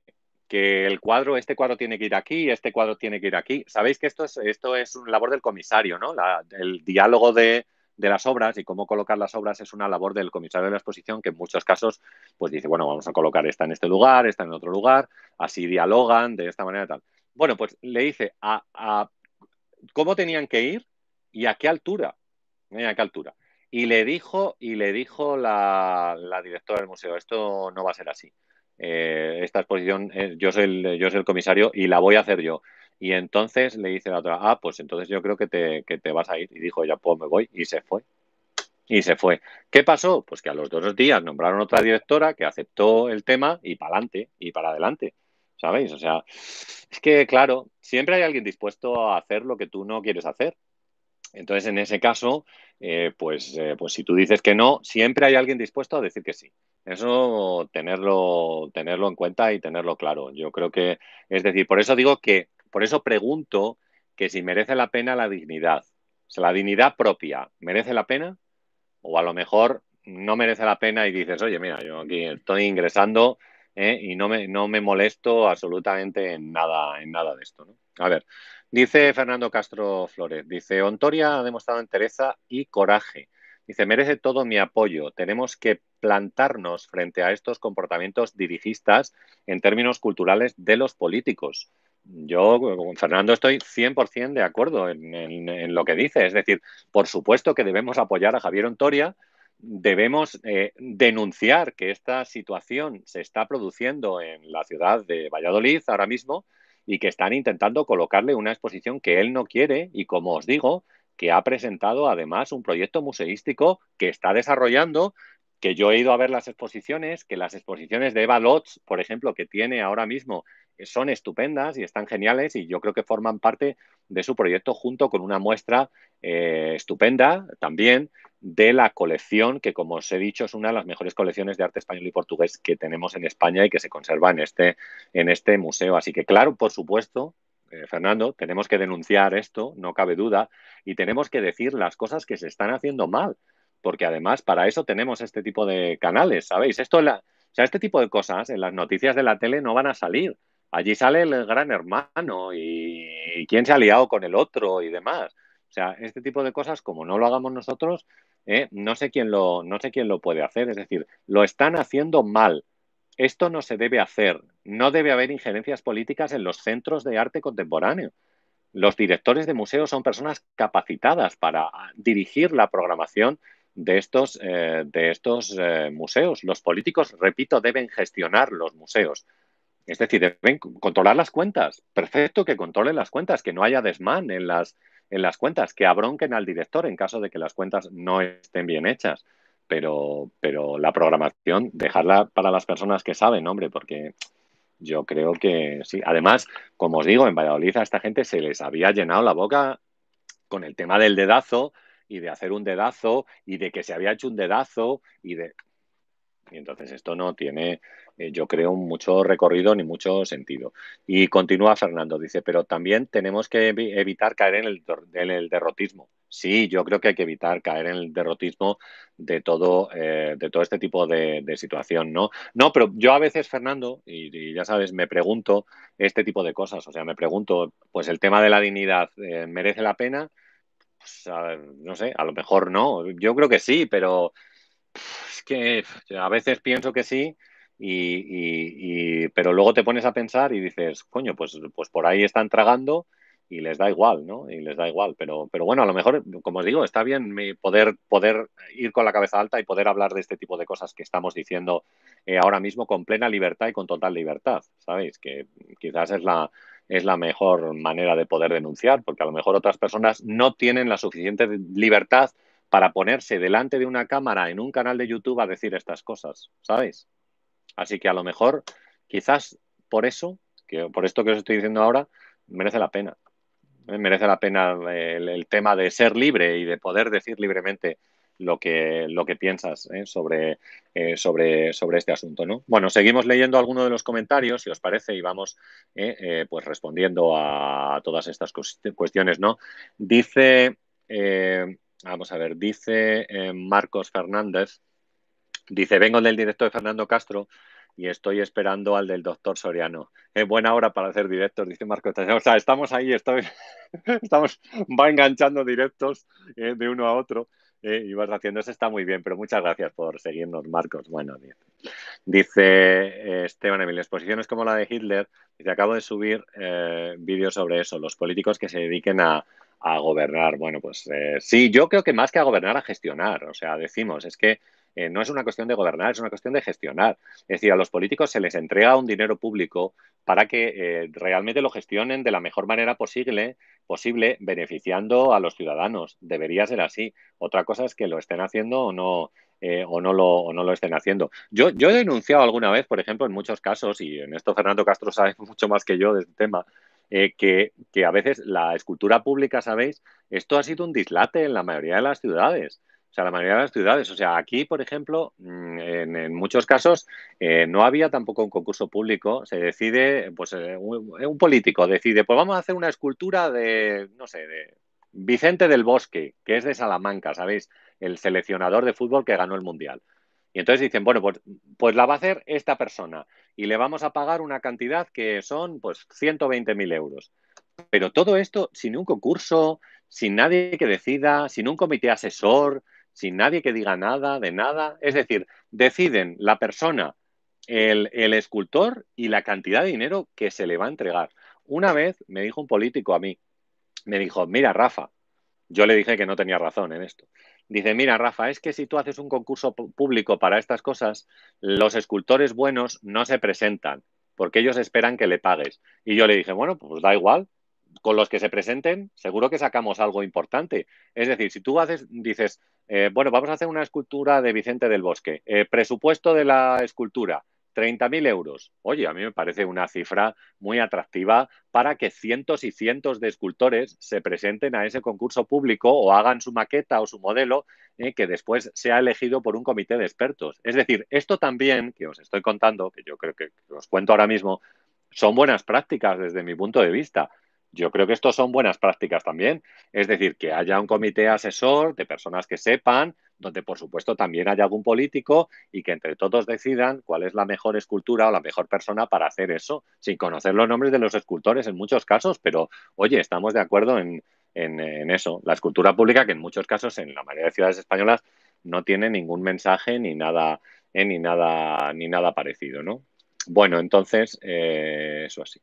S1: que el cuadro, este cuadro tiene que ir aquí, este cuadro tiene que ir aquí. Sabéis que esto es, esto es una labor del comisario, ¿no? el diálogo de, las obras y cómo colocar las obras es una labor del comisario de la exposición que en muchos casos pues dice, bueno, vamos a colocar esta en este lugar, esta en otro lugar, así dialogan de esta manera tal. Bueno, pues le dice a, a cómo tenían que ir y a qué altura, eh, a qué altura. Y le dijo, y le dijo la, directora del museo, esto no va a ser así. Eh, esta exposición, eh, yo, soy el, comisario y la voy a hacer yo. Y entonces le dice la otra, ah, pues entonces yo creo que te, que te vas a ir. Y dijo, ya pues me voy y se fue. Y se fue. ¿Qué pasó? Pues que a los dos días nombraron otra directora que aceptó el tema y para adelante, y para adelante. ¿Sabéis? O sea, es que, claro, siempre hay alguien dispuesto a hacer lo que tú no quieres hacer. Entonces, en ese caso, eh, pues, eh, pues si tú dices que no, siempre hay alguien dispuesto a decir que sí. Eso tenerlo, tenerlo en cuenta y tenerlo claro. Yo creo que, es decir, por eso digo que, por eso pregunto que si merece la pena la dignidad, o sea, la dignidad propia, ¿merece la pena? O a lo mejor no merece la pena y dices, oye, mira, yo aquí estoy ingresando ¿eh? y no me, molesto absolutamente en nada, en nada de esto. A ver, Dice Fernando Castro Flores, dice, Ontoria ha demostrado entereza y coraje. Dice, merece todo mi apoyo. Tenemos que plantarnos frente a estos comportamientos dirigistas en términos culturales de los políticos. Yo, Fernando, estoy 100% de acuerdo en, lo que dice. Es decir, por supuesto que debemos apoyar a Javier Ontoria, debemos eh, denunciar que esta situación se está produciendo en la ciudad de Valladolid ahora mismo y que están intentando colocarle una exposición que él no quiere y como os digo, que ha presentado además un proyecto museístico que está desarrollando, que yo he ido a ver las exposiciones, que las exposiciones de Eva Lotz, por ejemplo, que tiene ahora mismo son estupendas y están geniales y yo creo que forman parte de su proyecto junto con una muestra eh, estupenda también de la colección que, como os he dicho, es una de las mejores colecciones de arte español y portugués que tenemos en España y que se conserva en este, en este museo. Así que, claro, por supuesto, eh, Fernando, tenemos que denunciar esto, no cabe duda, y tenemos que decir las cosas que se están haciendo mal, porque además para eso tenemos este tipo de canales, ¿sabéis? Esto, la, o sea, este tipo de cosas en las noticias de la tele no van a salir allí sale el gran hermano y, quién se ha liado con el otro y demás. O sea, este tipo de cosas, como no lo hagamos nosotros, eh, no, sé quién lo, no sé quién lo puede hacer. Es decir, lo están haciendo mal. Esto no se debe hacer. No debe haber injerencias políticas en los centros de arte contemporáneo. Los directores de museos son personas capacitadas para ah, dirigir la programación de estos, eh, de estos eh, museos. Los políticos, repito, deben gestionar los museos. Es decir, deben controlar las cuentas. Perfecto que controlen las cuentas, que no haya desmán en las, en las cuentas, que abronquen al director en caso de que las cuentas no estén bien hechas. Pero, pero la programación, dejarla para las personas que saben, hombre, porque yo creo que sí. Además, como os digo, en Valladolid a esta gente se les había llenado la boca con el tema del dedazo y de hacer un dedazo y de que se había hecho un dedazo y de y entonces esto no tiene, eh, yo creo, mucho recorrido ni mucho sentido. Y continúa Fernando, dice, pero también tenemos que evitar caer en el, derrotismo. Sí, yo creo que hay que evitar caer en el derrotismo de todo, eh, de todo este tipo de, situación, ¿no? No, pero yo a veces, Fernando, y, ya sabes, me pregunto este tipo de cosas. O sea, me pregunto, pues el tema de la dignidad, eh, ¿merece la pena? Pues, no sé, a lo mejor no. Yo creo que sí, pero es que a veces pienso que sí, y, pero luego te pones a pensar y dices, coño, pues, pues por ahí están tragando y les da igual, ¿no? Y les da igual, pero, pero bueno, a lo mejor, como os digo, está bien poder, poder ir con la cabeza alta y poder hablar de este tipo de cosas que estamos diciendo eh, ahora mismo con plena libertad y con total libertad, ¿sabéis? Que quizás es la, es la mejor manera de poder denunciar, porque a lo mejor otras personas no tienen la suficiente libertad para ponerse delante de una cámara en un canal de YouTube a decir estas cosas, ¿sabéis? Así que a lo mejor, quizás por eso, que por esto que os estoy diciendo ahora, merece la pena. Eh, merece la pena el, tema de ser libre y de poder decir libremente lo que, lo que piensas ¿eh? sobre, eh, sobre, sobre este asunto. ¿no? Bueno, seguimos leyendo algunos de los comentarios, si os parece, y vamos pues respondiendo a todas estas cuestiones. ¿no? Dice Vamos a ver, dice eh, Marcos Fernández, dice, vengo del directo de Fernando Castro y estoy esperando al del doctor Soriano. Es buena hora para hacer directos, dice Marcos. O sea, estamos ahí, estoy, estamos, va enganchando directos eh, de uno a otro. Eh, y vas haciendo eso, está muy bien, pero muchas gracias por seguirnos, Marcos. Bueno, dice, Esteban Emilio, exposiciones como la de Hitler, dice, acabo de subir vídeos sobre eso, los políticos que se dediquen a, a gobernar. Bueno, pues eh, sí, yo creo que más que a gobernar, a gestionar. O sea, decimos, es que eh, no es una cuestión de gobernar, es una cuestión de gestionar. Es decir, a los políticos se les entrega un dinero público para que eh, realmente lo gestionen de la mejor manera posible, posible, beneficiando a los ciudadanos. Debería ser así. Otra cosa es que lo estén haciendo o no. o, no lo, no lo estén haciendo. Yo, yo he denunciado alguna vez, por ejemplo, en muchos casos, y en esto Fernando Castro sabe mucho más que yo de este tema, eh, que, a veces la escultura pública, ¿sabéis? Esto ha sido un dislate en la mayoría de las ciudades. O sea, la mayoría de las ciudades. O sea, aquí, por ejemplo, mm, en, muchos casos eh, no había tampoco un concurso público. Se decide, pues eh, un, político decide, pues vamos a hacer una escultura de, no sé, de Vicente del Bosque, que es de Salamanca, ¿sabéis? El seleccionador de fútbol que ganó el Mundial. Y entonces dicen, bueno, pues, pues la va a hacer esta persona y le vamos a pagar una cantidad que son pues 120.000 euros. Pero todo esto sin un concurso, sin nadie que decida, sin un comité asesor, sin nadie que diga nada, de nada. Es decir, deciden la persona, el, el escultor y la cantidad de dinero que se le va a entregar. Una vez me dijo un político a mí, me dijo, mira, Rafa, yo le dije que no tenía razón en esto. Dice, mira, Rafa, es que si tú haces un concurso público para estas cosas, los escultores buenos no se presentan, porque ellos esperan que le pagues. Y yo le dije, bueno, pues da igual, con los que se presenten, seguro que sacamos algo importante. Es decir, si tú haces, dices, eh, bueno, vamos a hacer una escultura de Vicente del Bosque, eh, presupuesto de la escultura, 30.000 euros. Oye, a mí me parece una cifra muy atractiva para que cientos y cientos de escultores se presenten a ese concurso público o hagan su maqueta o su modelo eh, que después sea elegido por un comité de expertos. Es decir, esto también que os estoy contando, que yo creo que, que os cuento ahora mismo, son buenas prácticas desde mi punto de vista. Yo creo que esto son buenas prácticas también. Es decir, que haya un comité asesor de personas que sepan, donde por supuesto también hay algún político y que entre todos decidan cuál es la mejor escultura o la mejor persona para hacer eso, sin conocer los nombres de los escultores en muchos casos, pero oye, estamos de acuerdo en, eso. La escultura pública, que en muchos casos, en la mayoría de ciudades españolas, no tiene ningún mensaje ni nada, eh, ni nada, ni nada parecido, ¿no? Bueno, entonces, eh, eso así.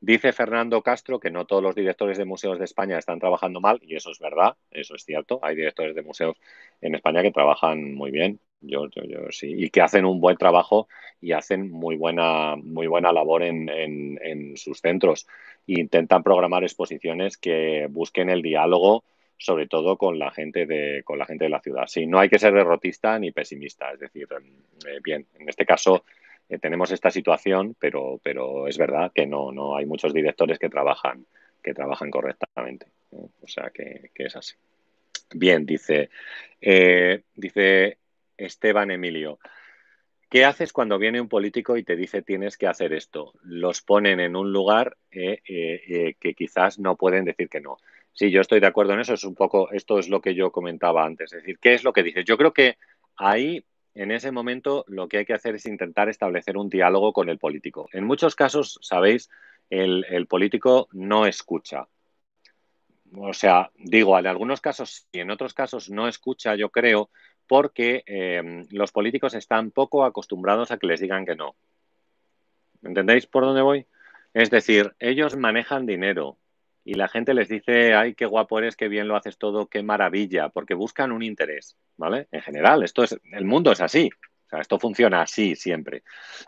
S1: Dice Fernando Castro que no todos los directores de museos de España están trabajando mal, y eso es verdad, eso es cierto. Hay directores de museos en España que trabajan muy bien, yo, sí, y que hacen un buen trabajo y hacen muy buena, muy buena labor en, sus centros. intentan programar exposiciones que busquen el diálogo sobre todo con la gente de con la gente de la ciudad. Sí, no hay que ser derrotista ni pesimista, es decir, eh, bien, en este caso eh, tenemos esta situación, pero, pero es verdad que no, no hay muchos directores que trabajan, que trabajan correctamente. O sea que, es así. Bien, dice, eh, dice Esteban Emilio. ¿Qué haces cuando viene un político y te dice tienes que hacer esto? Los ponen en un lugar eh, que quizás no pueden decir que no. Sí, yo estoy de acuerdo en eso. Es un poco, esto es lo que yo comentaba antes. Es decir, ¿qué es lo que dices? Yo creo que ahí en ese momento lo que hay que hacer es intentar establecer un diálogo con el político. En muchos casos, sabéis, el, político no escucha. O sea, digo, en algunos casos y en otros casos no escucha, yo creo, porque eh, los políticos están poco acostumbrados a que les digan que no. ¿Entendéis por dónde voy? Es decir, ellos manejan dinero, y la gente les dice, ay, qué guapo eres, qué bien lo haces todo, qué maravilla, porque buscan un interés, ¿vale? En general, esto es, el mundo es así, o sea, esto funciona así siempre.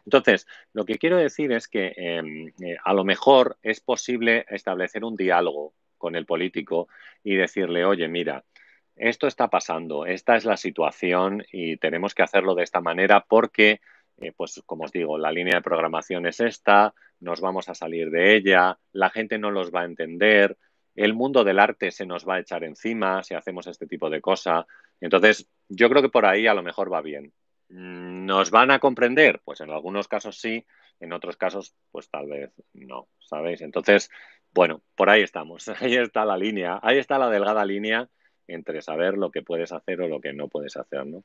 S1: Entonces, lo que quiero decir es que em, eh, a lo mejor es posible establecer un diálogo con el político y decirle, oye, mira, esto está pasando, esta es la situación y tenemos que hacerlo de esta manera porque, eh, pues como os digo, la línea de programación es esta, nos vamos a salir de ella, la gente no los va a entender, el mundo del arte se nos va a echar encima si hacemos este tipo de cosa. Entonces, yo creo que por ahí a lo mejor va bien. Mm, ¿Nos van a comprender? Pues en algunos casos sí, en otros casos, pues tal vez no, ¿sabéis? Entonces, bueno, por ahí estamos, ahí está la línea, ahí está la delgada línea entre saber lo que puedes hacer o lo que no puedes hacer. ¿no?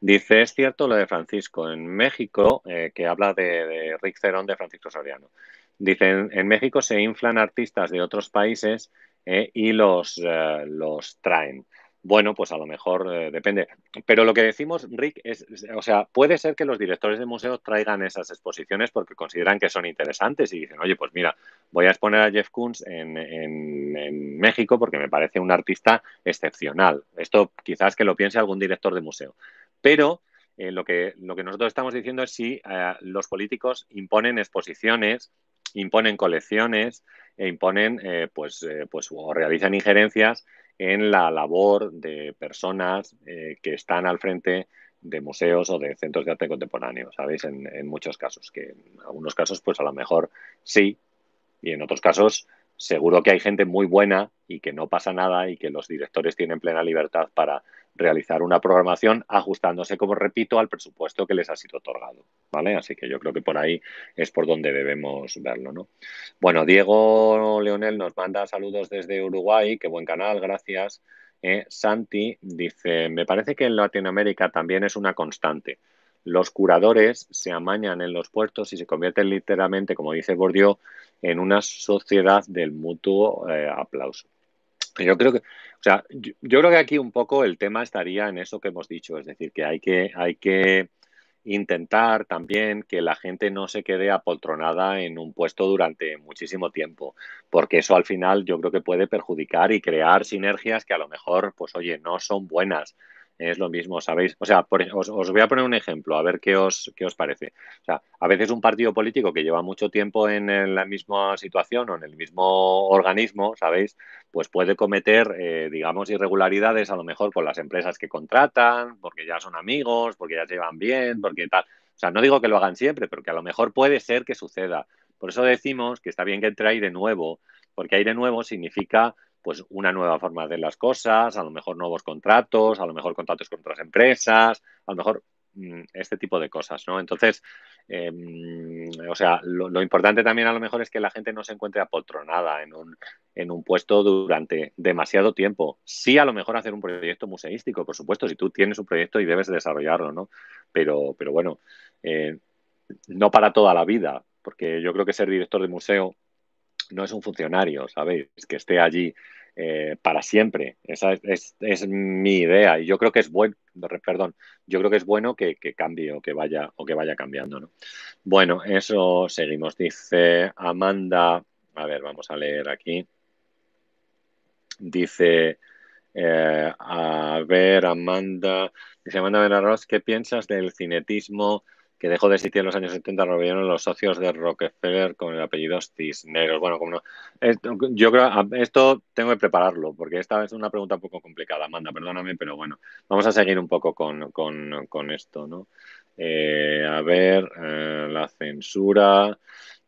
S1: Dice, es cierto lo de Francisco, en México, eh, que habla de, de, Rick Cerón de Francisco Soriano, dice, en, México se inflan artistas de otros países eh, y los, eh, los traen bueno, pues a lo mejor eh, depende. Pero lo que decimos, Rick, es, o sea, puede ser que los directores de museos traigan esas exposiciones porque consideran que son interesantes y dicen, oye, pues mira, voy a exponer a Jeff Koons en, México porque me parece un artista excepcional. Esto quizás que lo piense algún director de museo. Pero eh, lo, que, lo que nosotros estamos diciendo es si eh, los políticos imponen exposiciones, imponen colecciones e imponen, pues, pues, o realizan injerencias en la labor de personas eh, que están al frente de museos o de centros de arte contemporáneo, ¿sabéis? En, en, muchos casos, que en algunos casos pues a lo mejor sí, y en otros casos seguro que hay gente muy buena y que no pasa nada y que los directores tienen plena libertad para realizar una programación ajustándose, como repito, al presupuesto que les ha sido otorgado. ¿vale? Así que yo creo que por ahí es por donde debemos verlo. ¿no? Bueno, Diego Leonel nos manda saludos desde Uruguay, qué buen canal, gracias. Eh, Santi dice, me parece que en Latinoamérica también es una constante. Los curadores se amañan en los puertos y se convierten literalmente, como dice Bordió, en una sociedad del mutuo eh, aplauso. Yo creo que, o sea, yo, creo que aquí un poco el tema estaría en eso que hemos dicho, es decir, que hay que, hay que intentar también que la gente no se quede apoltronada en un puesto durante muchísimo tiempo, porque eso al final yo creo que puede perjudicar y crear sinergias que a lo mejor, pues oye, no son buenas es lo mismo, ¿sabéis? O sea, e, os, os, voy a poner un ejemplo, a ver qué os, qué os parece. O sea, a veces un partido político que lleva mucho tiempo en, la misma situación o en el mismo organismo, ¿sabéis? Pues puede cometer, eh, digamos, irregularidades a lo mejor con las empresas que contratan, porque ya son amigos, porque ya se llevan bien, porque tal. O sea, no digo que lo hagan siempre, pero que a lo mejor puede ser que suceda. Por eso decimos que está bien que entre aire nuevo, porque aire nuevo significa pues una nueva forma de las cosas, a lo mejor nuevos contratos, a lo mejor contratos con otras empresas, a lo mejor mm, este tipo de cosas, ¿no? Entonces, em, o sea, lo, importante también a lo mejor es que la gente no se encuentre apoltronada en un, puesto durante demasiado tiempo. Sí, a lo mejor hacer un proyecto museístico, por supuesto, si tú tienes un proyecto y debes desarrollarlo, ¿no? Pero, pero bueno, eh, no para toda la vida, porque yo creo que ser director de museo no es un funcionario, ¿sabéis? Que esté allí eh, para siempre. Esa es, mi idea y yo creo que es bueno, perdón, yo creo que es bueno que, cambie o que vaya o que vaya cambiando. Bueno, eso seguimos. Dice Amanda, a ver, vamos a leer aquí. Dice, eh, a ver, Amanda, dice Amanda Ross, ¿qué piensas del cinetismo? que dejó de existir en los años 70, lo los socios de Rockefeller con el apellido Cisneros. Bueno, como no. Esto, yo creo, esto tengo que prepararlo, porque esta es una pregunta un poco complicada, Amanda, perdóname, pero bueno, vamos a seguir un poco con, esto, ¿no? Eh, a ver, eh, la censura.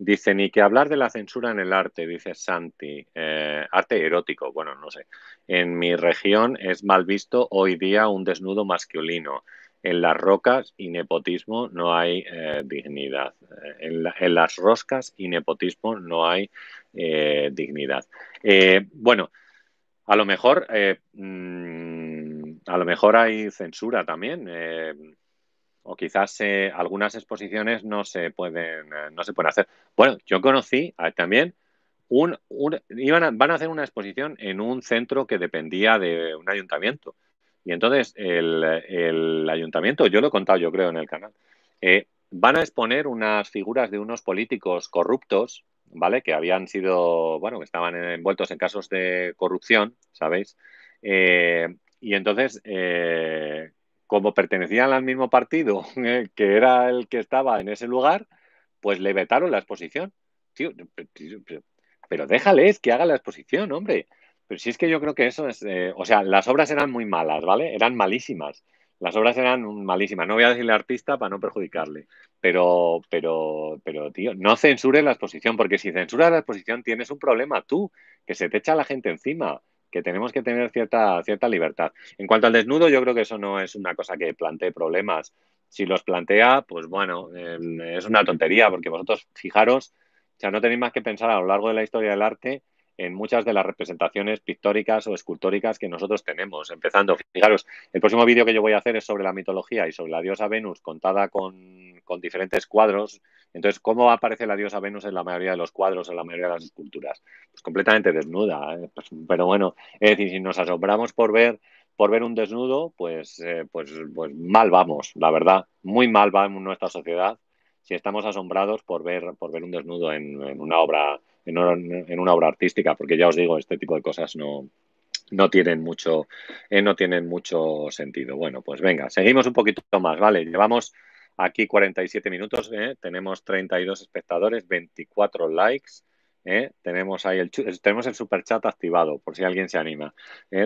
S1: Dice, ni que hablar de la censura en el arte, dice Santi. Eh, arte erótico, bueno, no sé. En mi región es mal visto hoy día un desnudo masculino en las rocas y nepotismo no hay eh, dignidad. Eh, en, las roscas y nepotismo no hay eh, dignidad. bueno, a lo mejor, mm, a lo mejor hay censura también. o quizás algunas exposiciones no se pueden no se pueden hacer. Bueno, yo conocí ah, también un, iban van a hacer una exposición en un centro que dependía de un ayuntamiento y entonces el, ayuntamiento, yo lo he contado yo creo en el canal, eh, van a exponer unas figuras de unos políticos corruptos, ¿vale? Que habían sido, bueno, que estaban envueltos en casos de corrupción, ¿sabéis? Eh, y entonces, eh, como pertenecían al mismo partido que era el que estaba en ese lugar, pues le vetaron la exposición. Tío, pero déjales que haga la exposición, hombre. Pero si es que yo creo que eso es, eh, o sea, las obras eran muy malas, ¿vale? Eran malísimas. Las obras eran malísimas. No voy a decirle artista para no perjudicarle, pero, pero, pero, tío, no censures la exposición, porque si censuras la exposición tienes un problema tú, que se te echa la gente encima que tenemos que tener cierta, libertad. En cuanto al desnudo, yo creo que eso no es una cosa que plantee problemas. Si los plantea, pues bueno, em, es una tontería, porque vosotros fijaros, o no tenéis más que pensar a lo largo de la historia del arte en muchas de las representaciones pictóricas o escultóricas que nosotros tenemos. Empezando, fijaros, el próximo vídeo que yo voy a hacer es sobre la mitología y sobre la diosa Venus contada con, diferentes cuadros. Entonces, ¿cómo aparece la diosa Venus en la mayoría de los cuadros, en la mayoría de las esculturas? Pues completamente desnuda. ¿eh? Pues, pero bueno, es decir, si nos asombramos por ver por ver un desnudo, pues, eh, pues, pues mal vamos, la verdad. Muy mal va en nuestra sociedad si estamos asombrados por ver, por ver un desnudo en una obra en una, obra artística, porque ya os digo, este tipo de cosas no, no tienen mucho, eh, no tienen mucho sentido. Bueno, pues venga, seguimos un poquito más, ¿vale? Llevamos aquí 47 minutos, ¿eh? tenemos 32 espectadores, 24 likes. ¿eh? Tenemos ahí el, tenemos el super chat activado por si alguien se anima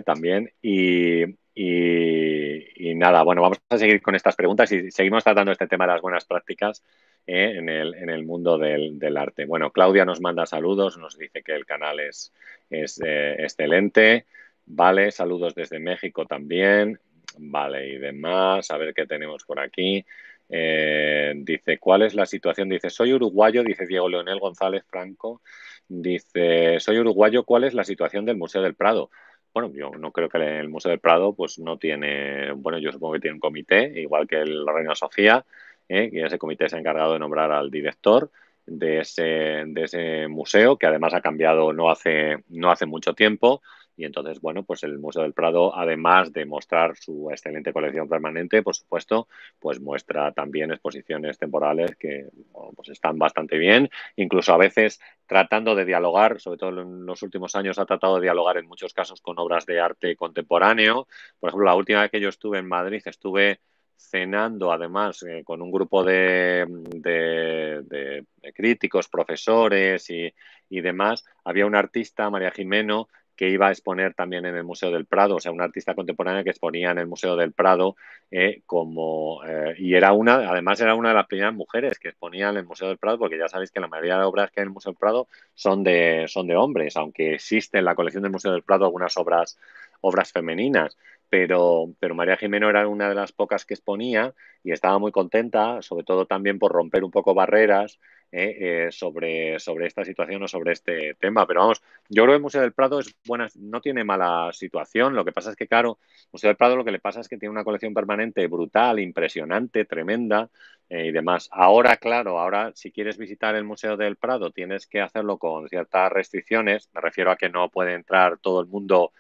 S1: también y, y, nada, bueno, vamos a seguir con estas preguntas y seguimos tratando este tema de las buenas prácticas ¿eh? en, el, mundo del, arte. Bueno, Claudia nos manda saludos, nos dice que el canal es, eh, excelente. Vale, saludos desde México también. Vale, y demás, a ver qué tenemos por aquí. Eh, dice, ¿cuál es la situación? Dice, soy uruguayo, dice Diego Leonel González Franco. Dice, soy uruguayo, ¿cuál es la situación del Museo del Prado? bueno, yo no creo que el Museo del Prado pues no tiene, bueno, yo supongo que tiene un comité, igual que la Reina Sofía, y ¿eh? ese comité se ha encargado de nombrar al director de ese, de ese museo, que además ha cambiado no hace, no hace mucho tiempo. Y entonces, bueno, pues el Museo del Prado, además de mostrar su excelente colección permanente, por supuesto, pues muestra también exposiciones temporales que pues están bastante bien, incluso a veces tratando de dialogar, sobre todo en los últimos años ha tratado de dialogar en muchos casos con obras de arte contemporáneo. Por ejemplo, la última vez que yo estuve en Madrid estuve cenando además eh, con un grupo de, de, críticos, profesores y, y, demás, había un artista, María Jimeno, que iba a exponer también en el Museo del Prado, o sea, una artista contemporánea que exponía en el Museo del Prado eh, como eh, y era una, además era una de las primeras mujeres que exponía en el Museo del Prado, porque ya sabéis que la mayoría de obras que hay en el Museo del Prado son de son de hombres, aunque existe en la colección del Museo del Prado algunas obras obras femeninas. Pero, pero María Jimeno era una de las pocas que exponía y estaba muy contenta, sobre todo también por romper un poco barreras eh, eh, sobre, sobre esta situación o sobre este tema. Pero vamos, yo creo que el Museo del Prado es buena, no tiene mala situación. Lo que pasa es que, claro, Museo del Prado lo que le pasa es que tiene una colección permanente brutal, impresionante, tremenda eh, y demás. Ahora, claro, ahora si quieres visitar el Museo del Prado tienes que hacerlo con ciertas restricciones. Me refiero a que no puede entrar todo el mundo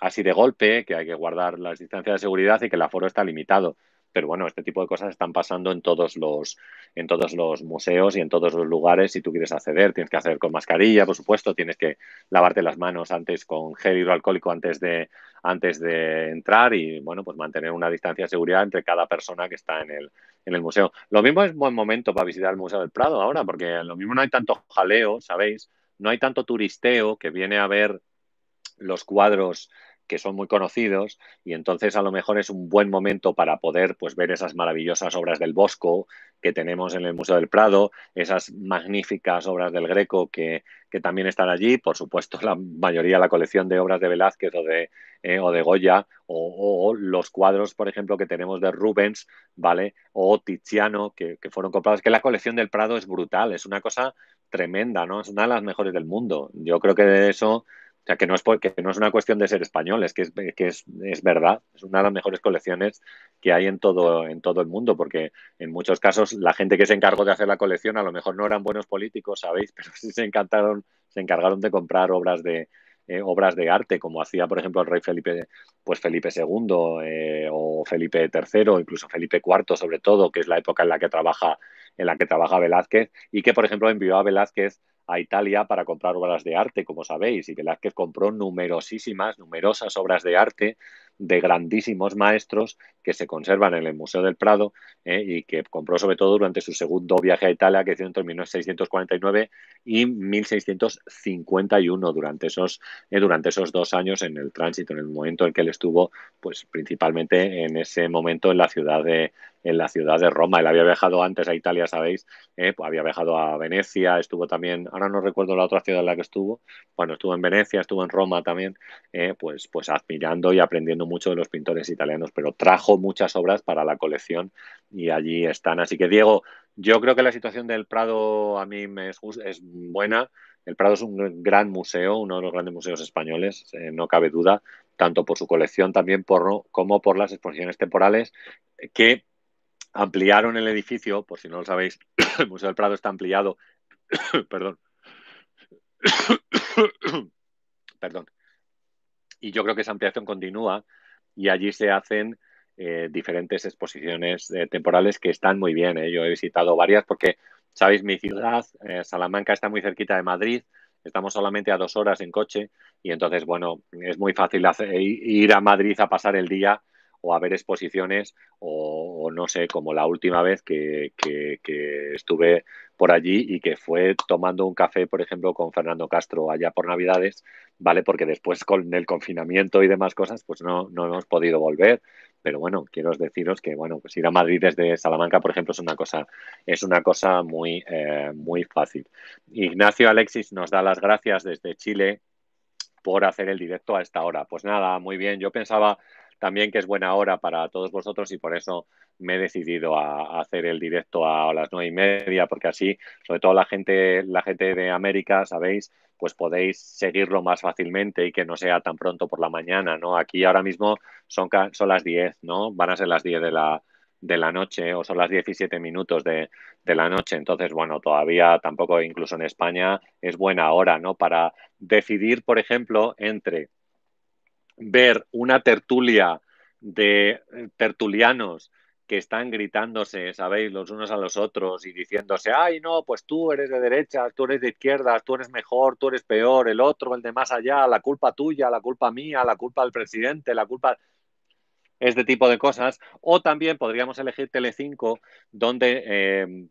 S1: así de golpe, que hay que guardar las distancias de seguridad y que el aforo está limitado. Pero bueno, este tipo de cosas están pasando en todos los, en todos los museos y en todos los lugares. Si tú quieres acceder, tienes que hacer con mascarilla, por supuesto, tienes que lavarte las manos antes con gel hidroalcohólico antes de, antes de entrar y bueno, pues mantener una distancia de seguridad entre cada persona que está en el, en el museo. Lo mismo es buen momento para visitar el Museo del Prado ahora, porque lo mismo no hay tanto jaleo, ¿sabéis? No hay tanto turisteo que viene a ver los cuadros que son muy conocidos y entonces a lo mejor es un buen momento para poder pues ver esas maravillosas obras del Bosco que tenemos en el Museo del Prado, esas magníficas obras del Greco que, que también están allí, por supuesto la mayoría la colección de obras de Velázquez o de, eh, de Goya o, los cuadros por ejemplo que tenemos de Rubens, ¿vale? O Tiziano que, fueron comprados, que la colección del Prado es brutal, es una cosa tremenda, ¿no? Es una de las mejores del mundo. Yo creo que de eso o sea, que no es, que no es una cuestión de ser español, es que, es, es, verdad, es una de las mejores colecciones que hay en todo, en todo el mundo, porque en muchos casos la gente que se encargó de hacer la colección a lo mejor no eran buenos políticos, ¿sabéis? Pero sí se, encantaron, se encargaron de comprar obras de, eh, obras de arte, como hacía, por ejemplo, el rey Felipe, pues Felipe II eh, o Felipe III, o incluso Felipe IV, sobre todo, que es la época en la que trabaja, en la que trabaja Velázquez, y que, por ejemplo, envió a Velázquez a Italia para comprar obras de arte, como sabéis, y Velázquez compró numerosísimas, numerosas obras de arte de grandísimos maestros que se conservan en el Museo del Prado eh, y que compró sobre todo durante su segundo viaje a Italia, que hizo entre 1649 y 1651, durante esos, eh, durante esos dos años en el tránsito, en el momento en que él estuvo, pues principalmente en ese momento en la ciudad de, en la ciudad de Roma. Él había viajado antes a Italia, sabéis, eh, pues, había viajado a Venecia, estuvo también, ahora no recuerdo la otra ciudad en la que estuvo, bueno, estuvo en Venecia, estuvo en Roma también, pues, pues admirando y aprendiendo mucho de los pintores italianos, pero trajo muchas obras para la colección y allí están. Así que Diego, yo creo que la situación del Prado a mí me es, buena. El Prado es un gran museo, uno de los grandes museos españoles, eh, no cabe duda, tanto por su colección también por, como por las exposiciones temporales que ampliaron el edificio, por si no lo sabéis, el Museo del Prado está ampliado, perdón, perdón, y yo creo que esa ampliación continúa y allí se hacen eh, diferentes exposiciones eh, temporales que están muy bien. Eh. Yo he visitado varias porque, sabéis, mi ciudad, Salamanca, está muy cerquita de Madrid. Estamos solamente a dos horas en coche y entonces, bueno, es muy fácil ir a Madrid a pasar el día o a ver exposiciones o, no sé, como la última vez que estuve por allí y que fue tomando un café, por ejemplo, con Fernando Castro allá por Navidades, ¿vale? Porque después con el confinamiento y demás cosas, pues no, no hemos podido volver. Pero bueno, quiero deciros que bueno, pues ir a Madrid desde Salamanca, por ejemplo, es una cosa, es una cosa muy, eh, muy fácil. Ignacio Alexis nos da las gracias desde Chile por hacer el directo a esta hora. Pues nada, muy bien. Yo pensaba también que es buena hora para todos vosotros y por eso me he decidido a, hacer el directo a, las nueve y media, porque así, sobre todo la gente, la gente de América, sabéis, pues podéis seguirlo más fácilmente y que no sea tan pronto por la mañana, ¿no? Aquí ahora mismo son, son las diez, ¿no? Van a ser las diez de la, de la noche o son las diecisiete minutos de, de, la noche. Entonces, bueno, todavía tampoco, incluso en España, es buena hora, ¿no? Para decidir, por ejemplo, entre ver una tertulia de eh, tertulianos que están gritándose, sabéis, los unos a los otros y diciéndose, ay, no, pues tú eres de derecha, tú eres de izquierda, tú eres mejor, tú eres peor, el otro, el de más allá, la culpa tuya, la culpa mía, la culpa del presidente, la culpa este tipo de cosas. O también podríamos elegir Telecinco, donde eh,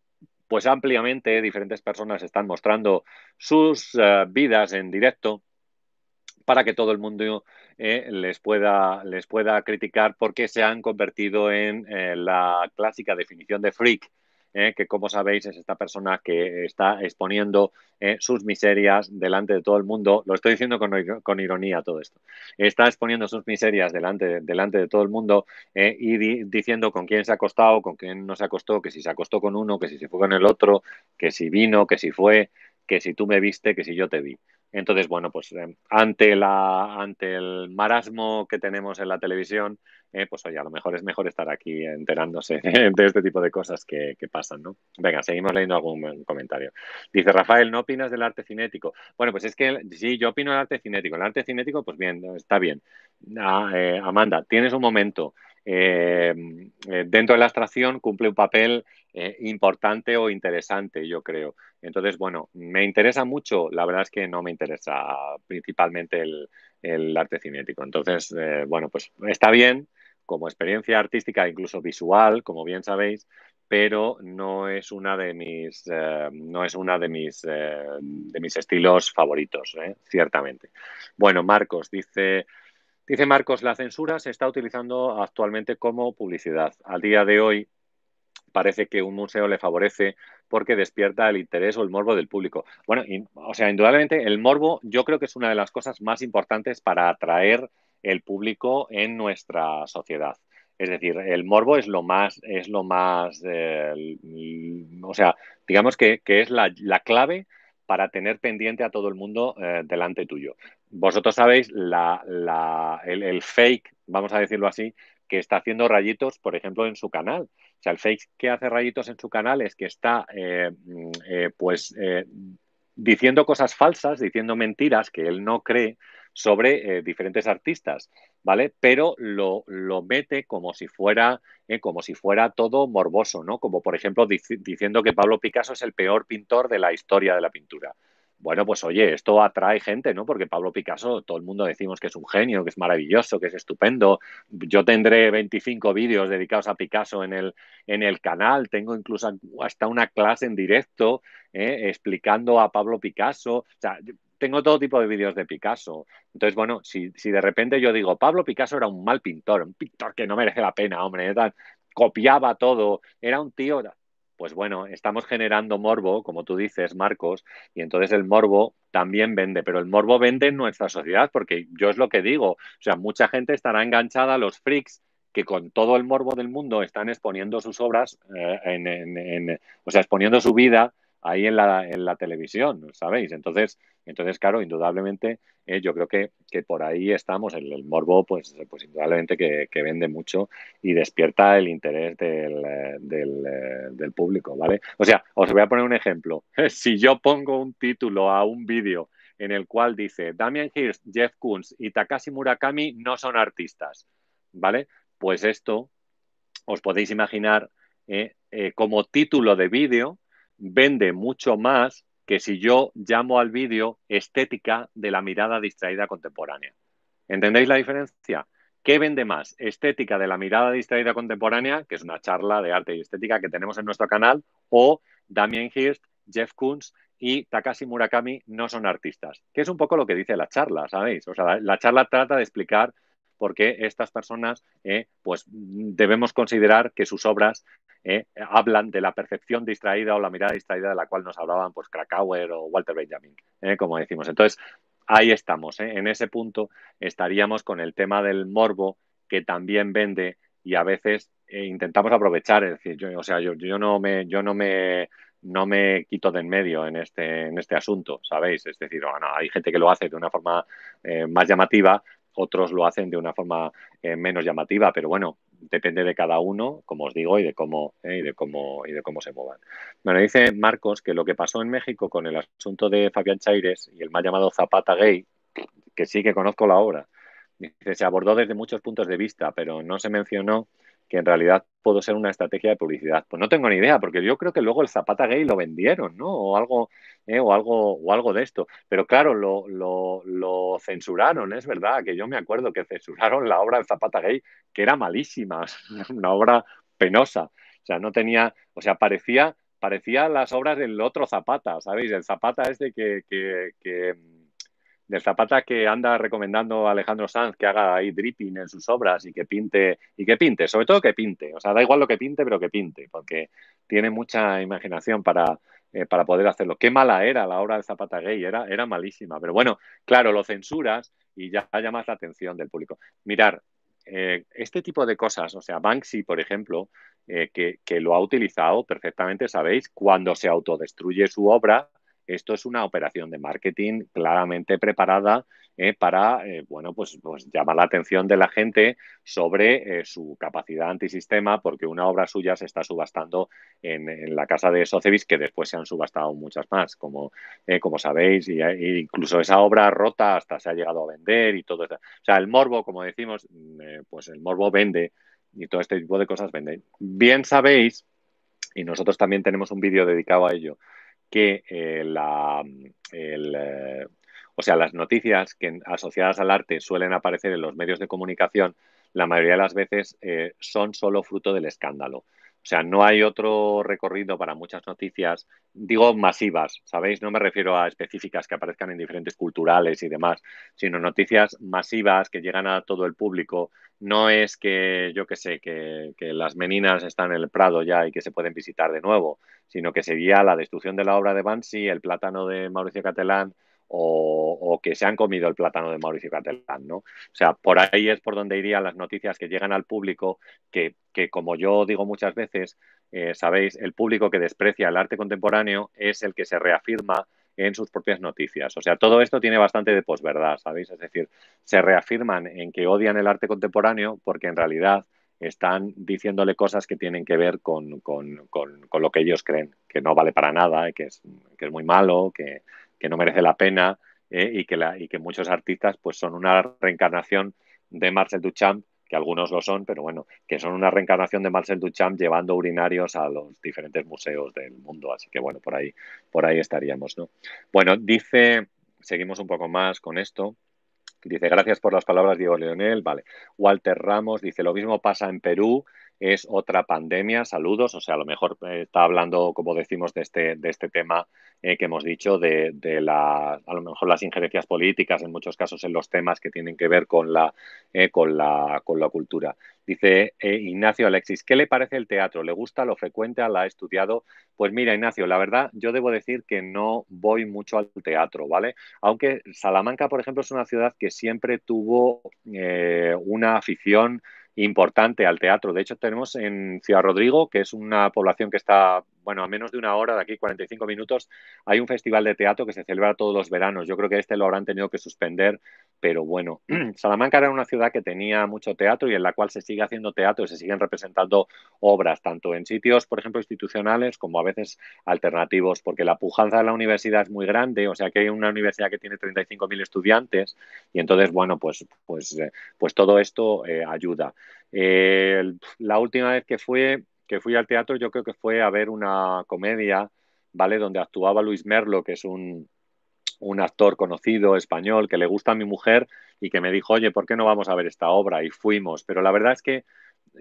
S1: pues ampliamente diferentes personas están mostrando sus eh, vidas en directo para que todo el mundo eh, les, pueda, les pueda criticar porque se han convertido en eh, la clásica definición de freak. Eh, que como sabéis es esta persona que está exponiendo sus miserias delante de todo el mundo. Lo estoy diciendo con, ironía todo esto. Está exponiendo sus miserias delante, delante de todo el mundo y diciendo con quién se ha acostado, con quién no se acostó, que si se acostó con uno, que si se fue con el otro, que si vino, que si fue, que si tú me viste, que si yo te vi. Entonces, bueno, pues eh, ante, la, ante el marasmo que tenemos en la televisión, eh, pues oye, a lo mejor es mejor estar aquí enterándose de, este tipo de cosas que, pasan, ¿no? Venga, seguimos leyendo algún comentario. Dice Rafael, ¿no opinas del arte cinético? Bueno, pues es que sí, yo opino del arte cinético. El arte cinético, pues bien, está bien. Ah, eh, Amanda, tienes un momento. dentro de la abstracción cumple un papel eh, importante o interesante, yo creo. Entonces, bueno, me interesa mucho, la verdad es que no me interesa principalmente el, arte cinético. Entonces, eh, bueno, pues está bien como experiencia artística, incluso visual, como bien sabéis, pero no es una de mis, eh, no es una de mis, de mis estilos favoritos, ciertamente. Bueno, Marcos dice... Dice Marcos, la censura se está utilizando actualmente como publicidad. Al día de hoy, parece que un museo le favorece porque despierta el interés o el morbo del público. Bueno, o sea, indudablemente el morbo yo creo que es una de las cosas más importantes para atraer el público en nuestra sociedad. Es decir, el morbo es lo más, es lo más, eh, o sea, digamos que, es la, clave para tener pendiente a todo el mundo eh, delante tuyo. Vosotros sabéis, la, la, el fake, vamos a decirlo así, que está haciendo rayitos, por ejemplo, en su canal. O sea, el fake que hace rayitos en su canal es que está, eh, mm, eh, pues, eh, diciendo cosas falsas, diciendo mentiras que él no cree sobre diferentes artistas, ¿vale? Pero lo, mete como si fuera, como si fuera todo morboso, ¿no? Como por ejemplo diciendo que Pablo Picasso es el peor pintor de la historia de la pintura bueno, pues oye, esto atrae gente, ¿no? Porque Pablo Picasso, todo el mundo decimos que es un genio, que es maravilloso, que es estupendo. Yo tendré 25 vídeos dedicados a Picasso en el, en el canal, tengo incluso hasta una clase en directo ¿eh? explicando a Pablo Picasso. O sea, tengo todo tipo de vídeos de Picasso. Entonces, bueno, si, si, de repente yo digo, Pablo Picasso era un mal pintor, un pintor que no merece la pena, hombre, copiaba todo, era un tío, pues bueno, estamos generando morbo, como tú dices, Marcos, y entonces el morbo también vende, pero el morbo vende en nuestra sociedad, porque yo es lo que digo, o sea, mucha gente estará enganchada a los freaks que con todo el morbo del mundo están exponiendo sus obras, eh, o sea, exponiendo su vida ahí en la, en la televisión, ¿sabéis? Entonces, entonces claro, indudablemente eh, yo creo que, que, por ahí estamos, el, morbo pues, pues indudablemente que, vende mucho y despierta el interés eh, eh, del, público, ¿vale? O sea, os voy a poner un ejemplo. Si yo pongo un título a un vídeo en el cual dice Damian Hirst, Jeff Koons y Takashi Murakami no son artistas, ¿vale? Pues esto os podéis imaginar como título de vídeo vende mucho más que si yo llamo al vídeo estética de la mirada distraída contemporánea. ¿Entendéis la diferencia? ¿Qué vende más? Estética de la mirada distraída contemporánea, que es una charla de arte y estética que tenemos en nuestro canal, o Damien Hirst, Jeff Koons y Takashi Murakami no son artistas, que es un poco lo que dice la charla, ¿sabéis? O sea, la, la charla trata de explicar porque estas personas eh, pues debemos considerar que sus obras eh, hablan de la percepción distraída o la mirada distraída de la cual nos hablaban pues Krakauer o Walter Benjamin, eh, como decimos. Entonces, ahí estamos, en ese punto estaríamos con el tema del morbo que también vende y a veces intentamos aprovechar, es decir, yo, o sea, yo, no me... Yo no me no me quito de en medio en este, en este asunto, ¿sabéis? Es decir, hay gente que lo hace de una forma más llamativa, otros lo hacen de una forma eh, menos llamativa, pero bueno, depende de cada uno, como os digo, y de cómo, eh, y de cómo, y de cómo se muevan. Bueno, dice Marcos que lo que pasó en México con el asunto de Fabián Chaires y el mal llamado Zapata Gay, que sí que conozco la obra, se abordó desde muchos puntos de vista, pero no se mencionó que en realidad pudo ser una estrategia de publicidad. Pues no tengo ni idea, porque yo creo que luego el Zapata Gay lo vendieron, ¿no? O algo, eh, o algo, o algo de esto. Pero claro, lo, censuraron, es verdad, que yo me acuerdo que censuraron la obra del Zapata Gay, que era malísima, una obra penosa. O sea, no tenía, o sea, parecía, parecía las obras del otro Zapata, ¿sabéis? El Zapata este que de Zapata que anda recomendando a Alejandro Sanz que haga ahí dripping en sus obras y que pinte, y que pinte, sobre todo que pinte. O sea, da igual lo que pinte, pero que pinte, porque tiene mucha imaginación para, eh, para poder hacerlo. Qué mala era la obra de Zapata Gay, era, era malísima. Pero bueno, claro, lo censuras y ya llamas la atención del público. Mirar, eh, este tipo de cosas, o sea, Banksy, por ejemplo, eh, que, que lo ha utilizado perfectamente, sabéis, cuando se autodestruye su obra, esto es una operación de marketing claramente preparada eh, para eh, bueno, pues, pues, llamar la atención de la gente sobre eh, su capacidad antisistema, porque una obra suya se está subastando en, la casa de Socevis, que después se han subastado muchas más, como, sabéis, y, incluso esa obra rota hasta se ha llegado a vender y todo. eso. O sea, el morbo, como decimos, mm, pues el morbo vende y todo este tipo de cosas venden. Bien sabéis, y nosotros también tenemos un vídeo dedicado a ello, que eh, eh, o sea, las noticias que asociadas al arte suelen aparecer en los medios de comunicación, la mayoría de las veces eh, son solo fruto del escándalo. O sea, no hay otro recorrido para muchas noticias, digo masivas, ¿sabéis? No me refiero a específicas que aparezcan en diferentes culturales y demás, sino noticias masivas que llegan a todo el público. No es que, yo qué sé, que, las meninas están en el Prado ya y que se pueden visitar de nuevo, sino que sería la destrucción de la obra de Bansi, el plátano de Mauricio Catelán, o, que se han comido el plátano de Mauricio Catalán, ¿no? O sea, por ahí es por donde irían las noticias que llegan al público, que, que como yo digo muchas veces, eh, sabéis, el público que desprecia el arte contemporáneo es el que se reafirma en sus propias noticias. O sea, todo esto tiene bastante de posverdad, ¿sabéis? Es decir, se reafirman en que odian el arte contemporáneo porque en realidad están diciéndole cosas que tienen que ver con, con, con, lo que ellos creen, que no vale para nada, que que es muy malo, que, que no merece la pena eh, y, que y que muchos artistas pues son una reencarnación de Marcel Duchamp, que algunos lo son, pero bueno, que son una reencarnación de Marcel Duchamp llevando urinarios a los diferentes museos del mundo. Así que bueno, por ahí, por ahí estaríamos, ¿no? Bueno, dice, seguimos un poco más con esto. Dice, gracias por las palabras, Diego Leonel. Vale. Walter Ramos dice, lo mismo pasa en Perú es otra pandemia, saludos, o sea, a lo mejor eh, está hablando, como decimos, de este, de este tema eh, que hemos dicho, de, la, a lo mejor las injerencias políticas, en muchos casos en los temas que tienen que ver con la, eh, con la, cultura. Dice Ignacio Alexis, ¿qué le parece el teatro? ¿Le gusta? ¿Lo frecuenta? ¿La ha estudiado? Pues mira, Ignacio, la verdad, yo debo decir que no voy mucho al teatro, ¿vale? Aunque Salamanca, por ejemplo, es una ciudad que siempre tuvo una afición importante al teatro. De hecho, tenemos en Ciudad Rodrigo, que es una población que está bueno, a menos de una hora, de aquí 45 minutos, hay un festival de teatro que se celebra todos los veranos. Yo creo que este lo habrán tenido que suspender, pero bueno, Salamanca era una ciudad que tenía mucho teatro y en la cual se sigue haciendo teatro y se siguen representando obras, tanto en sitios, por ejemplo, institucionales como a veces alternativos, porque la pujanza de la universidad es muy grande, o sea que hay una universidad que tiene 35.000 estudiantes y entonces, bueno, pues, pues, eh, pues todo esto eh, ayuda. Eh, la última vez que fue que fui al teatro yo creo que fue a ver una comedia, ¿vale? Donde actuaba Luis Merlo, que es un, un actor conocido español que le gusta a mi mujer y que me dijo, oye, ¿por qué no vamos a ver esta obra? Y fuimos. Pero la verdad es que,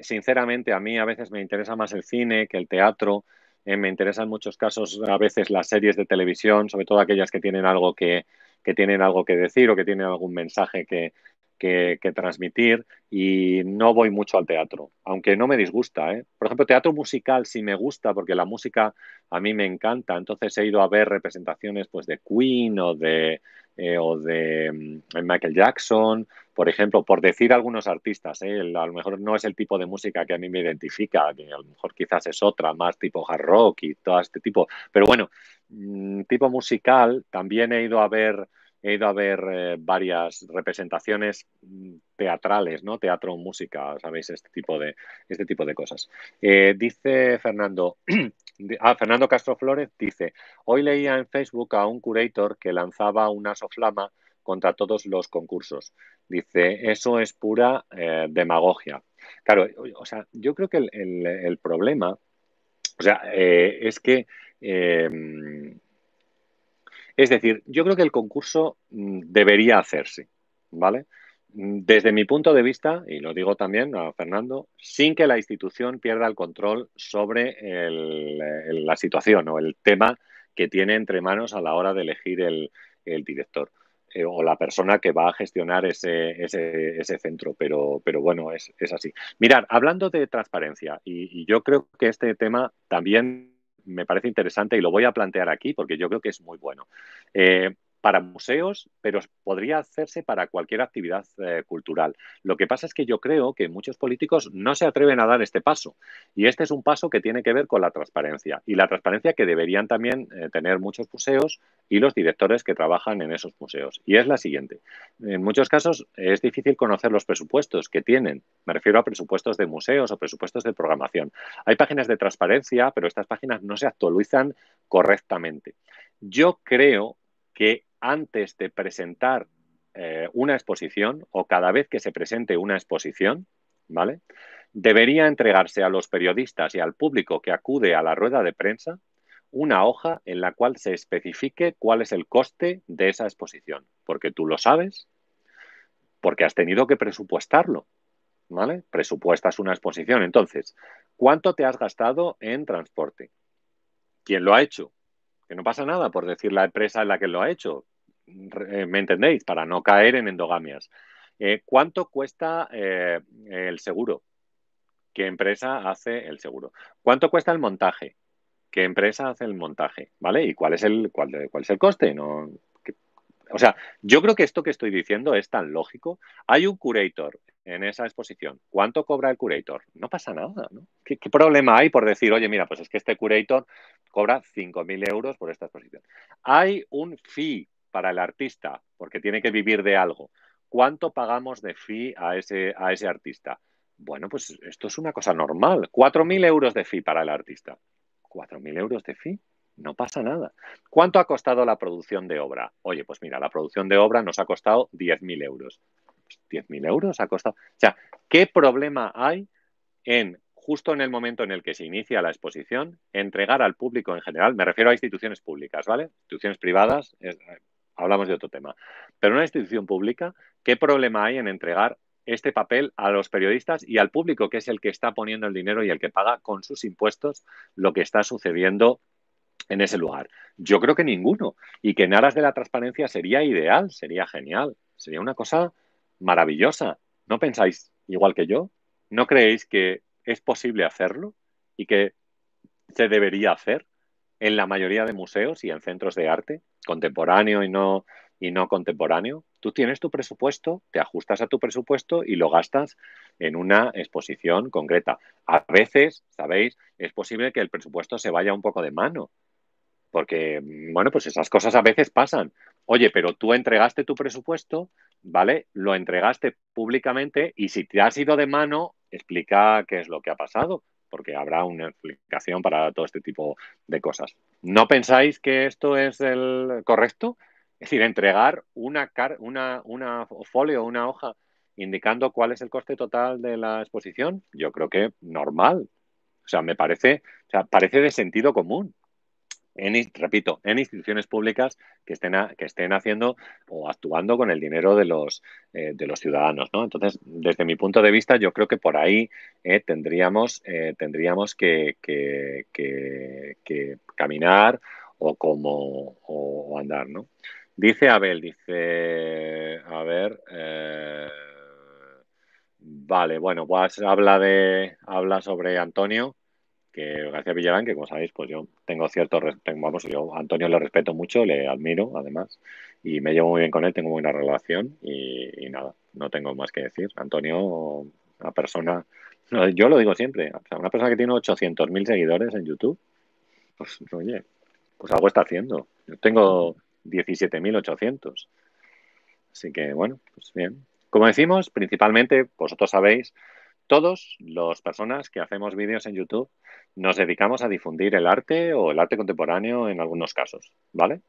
S1: sinceramente, a mí a veces me interesa más el cine que el teatro. Eh, me interesan en muchos casos a veces las series de televisión, sobre todo aquellas que tienen algo que, que tienen algo que decir o que tienen algún mensaje que, que, transmitir y no voy mucho al teatro, aunque no me disgusta. ¿eh? Por ejemplo, teatro musical sí me gusta porque la música a mí me encanta, entonces he ido a ver representaciones pues, de Queen o de, eh, de mm, Michael Jackson, por ejemplo, por decir algunos artistas, ¿eh? a lo mejor no es el tipo de música que a mí me identifica, a lo mejor quizás es otra, más tipo hard rock y todo este tipo, pero bueno, mm, tipo musical, también he ido a ver he ido a ver eh, varias representaciones mm, teatrales, ¿no? Teatro, música, ¿sabéis? Este tipo de, este tipo de cosas. Eh, dice Fernando, ah, Fernando Castro Flores dice, hoy leía en Facebook a un curator que lanzaba una soflama contra todos los concursos. Dice, eso es pura eh, demagogia. Claro, o sea, yo creo que el, el problema, o sea, es que es decir, yo creo que el concurso mm, debería hacerse, ¿vale? Mm, desde mi punto de vista, y lo digo también a Fernando, sin que la institución pierda el control sobre la situación o el tema que tiene entre manos a la hora de elegir el, director eh, o la persona que va a gestionar ese, centro. Pero, pero bueno, es, así. Mirar, hablando de transparencia, y yo creo que este tema también me parece interesante y lo voy a plantear aquí porque yo creo que es muy bueno. Eh, para museos, pero podría hacerse para cualquier actividad eh, cultural. Lo que pasa es que yo creo que muchos políticos no se atreven a dar este paso y este es un paso que tiene que ver con la transparencia y la transparencia que deberían también eh, tener muchos museos y los directores que trabajan en esos museos. Y es la siguiente. En muchos casos es difícil conocer los presupuestos que tienen. Me refiero a presupuestos de museos o presupuestos de programación. Hay páginas de transparencia, pero estas páginas no se actualizan correctamente. Yo creo que antes de presentar eh, una exposición o cada vez que se presente una exposición, ¿vale? Debería entregarse a los periodistas y al público que acude a la rueda de prensa una hoja en la cual se especifique cuál es el coste de esa exposición, porque tú lo sabes, porque has tenido que presupuestarlo, ¿vale? Presupuestas una exposición. Entonces, ¿cuánto te has gastado en transporte? ¿Quién lo ha hecho? Que no pasa nada por decir la empresa en la que lo ha hecho. Eh, ¿Me entendéis? Para no caer en endogamias. Eh, ¿Cuánto cuesta eh, el seguro? ¿Qué empresa hace el seguro? ¿Cuánto cuesta el montaje? ¿Qué empresa hace el montaje? ¿Vale? ¿Y cuál es el, cuál, cuál es el coste? No, o sea, yo creo que esto que estoy diciendo es tan lógico. Hay un curator en esa exposición. ¿Cuánto cobra el curator? No pasa nada, ¿no? ¿Qué, problema hay por decir, oye, mira, pues es que este curator cobra 5.000 euros por esta exposición? Hay un fee para el artista, porque tiene que vivir de algo. ¿Cuánto pagamos de fee a ese, a ese artista? Bueno, pues esto es una cosa normal. 4.000 euros de fee para el artista. 4.000 euros de fee. No pasa nada. ¿Cuánto ha costado la producción de obra? Oye, pues mira, la producción de obra nos ha costado 10.000 euros. 10.000 euros ha costado. O sea, ¿qué problema hay en justo en el momento en el que se inicia la exposición, entregar al público en general, me refiero a instituciones públicas, ¿vale? Instituciones privadas, hablamos de otro tema, pero una institución pública, ¿qué problema hay en entregar este papel a los periodistas y al público, que es el que está poniendo el dinero y el que paga con sus impuestos lo que está sucediendo en ese lugar? Yo creo que ninguno. Y que en aras de la transparencia sería ideal, sería genial, sería una cosa maravillosa. ¿No pensáis igual que yo? ¿No creéis que es posible hacerlo y que se debería hacer en la mayoría de museos y en centros de arte, contemporáneo y no, y no contemporáneo? Tú tienes tu presupuesto, te ajustas a tu presupuesto y lo gastas en una exposición concreta. A veces, ¿sabéis? Es posible que el presupuesto se vaya un poco de mano porque, mm, bueno, pues esas cosas a veces pasan. Oye, pero tú entregaste tu presupuesto, ¿vale? Lo entregaste públicamente y si te ha sido de mano, explica qué es lo que ha pasado, porque habrá una explicación para todo este tipo de cosas. ¿No pensáis que esto es el correcto? Es decir, entregar una, car una, folio, una hoja indicando cuál es el coste total de la exposición, yo creo que normal. O sea, me parece, parece de sentido común repito, en instituciones públicas que estén, que estén haciendo o actuando con el dinero de los, eh, de los ciudadanos. Entonces, desde mi punto de vista, yo creo que por ahí eh, tendríamos, eh, tendríamos que, caminar o, como, andar. ¿no? Dice Abel, dice, a ver... Vale, bueno, pues habla de habla sobre Antonio, que García Villarán, que como sabéis, pues yo tengo cierto, vamos, yo a Antonio le respeto mucho, le admiro además, y me llevo muy bien con él, tengo muy buena relación y, nada, no tengo más que decir. Antonio, una persona, yo lo digo siempre, una persona que tiene 800.000 seguidores en YouTube, pues oye, pues algo está haciendo. Yo tengo 17.800. Así que bueno, pues bien. Como decimos, principalmente, vosotros sabéis, todos las personas que hacemos vídeos en YouTube nos dedicamos a difundir el arte o el arte contemporáneo en algunos casos, ¿vale?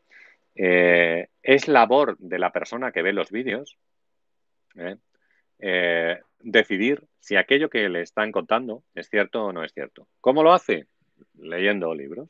S1: Eh, es labor de la persona que ve los vídeos ¿eh? Eh, decidir si aquello que le están contando es cierto o no es cierto. ¿Cómo lo hace? Leyendo libros,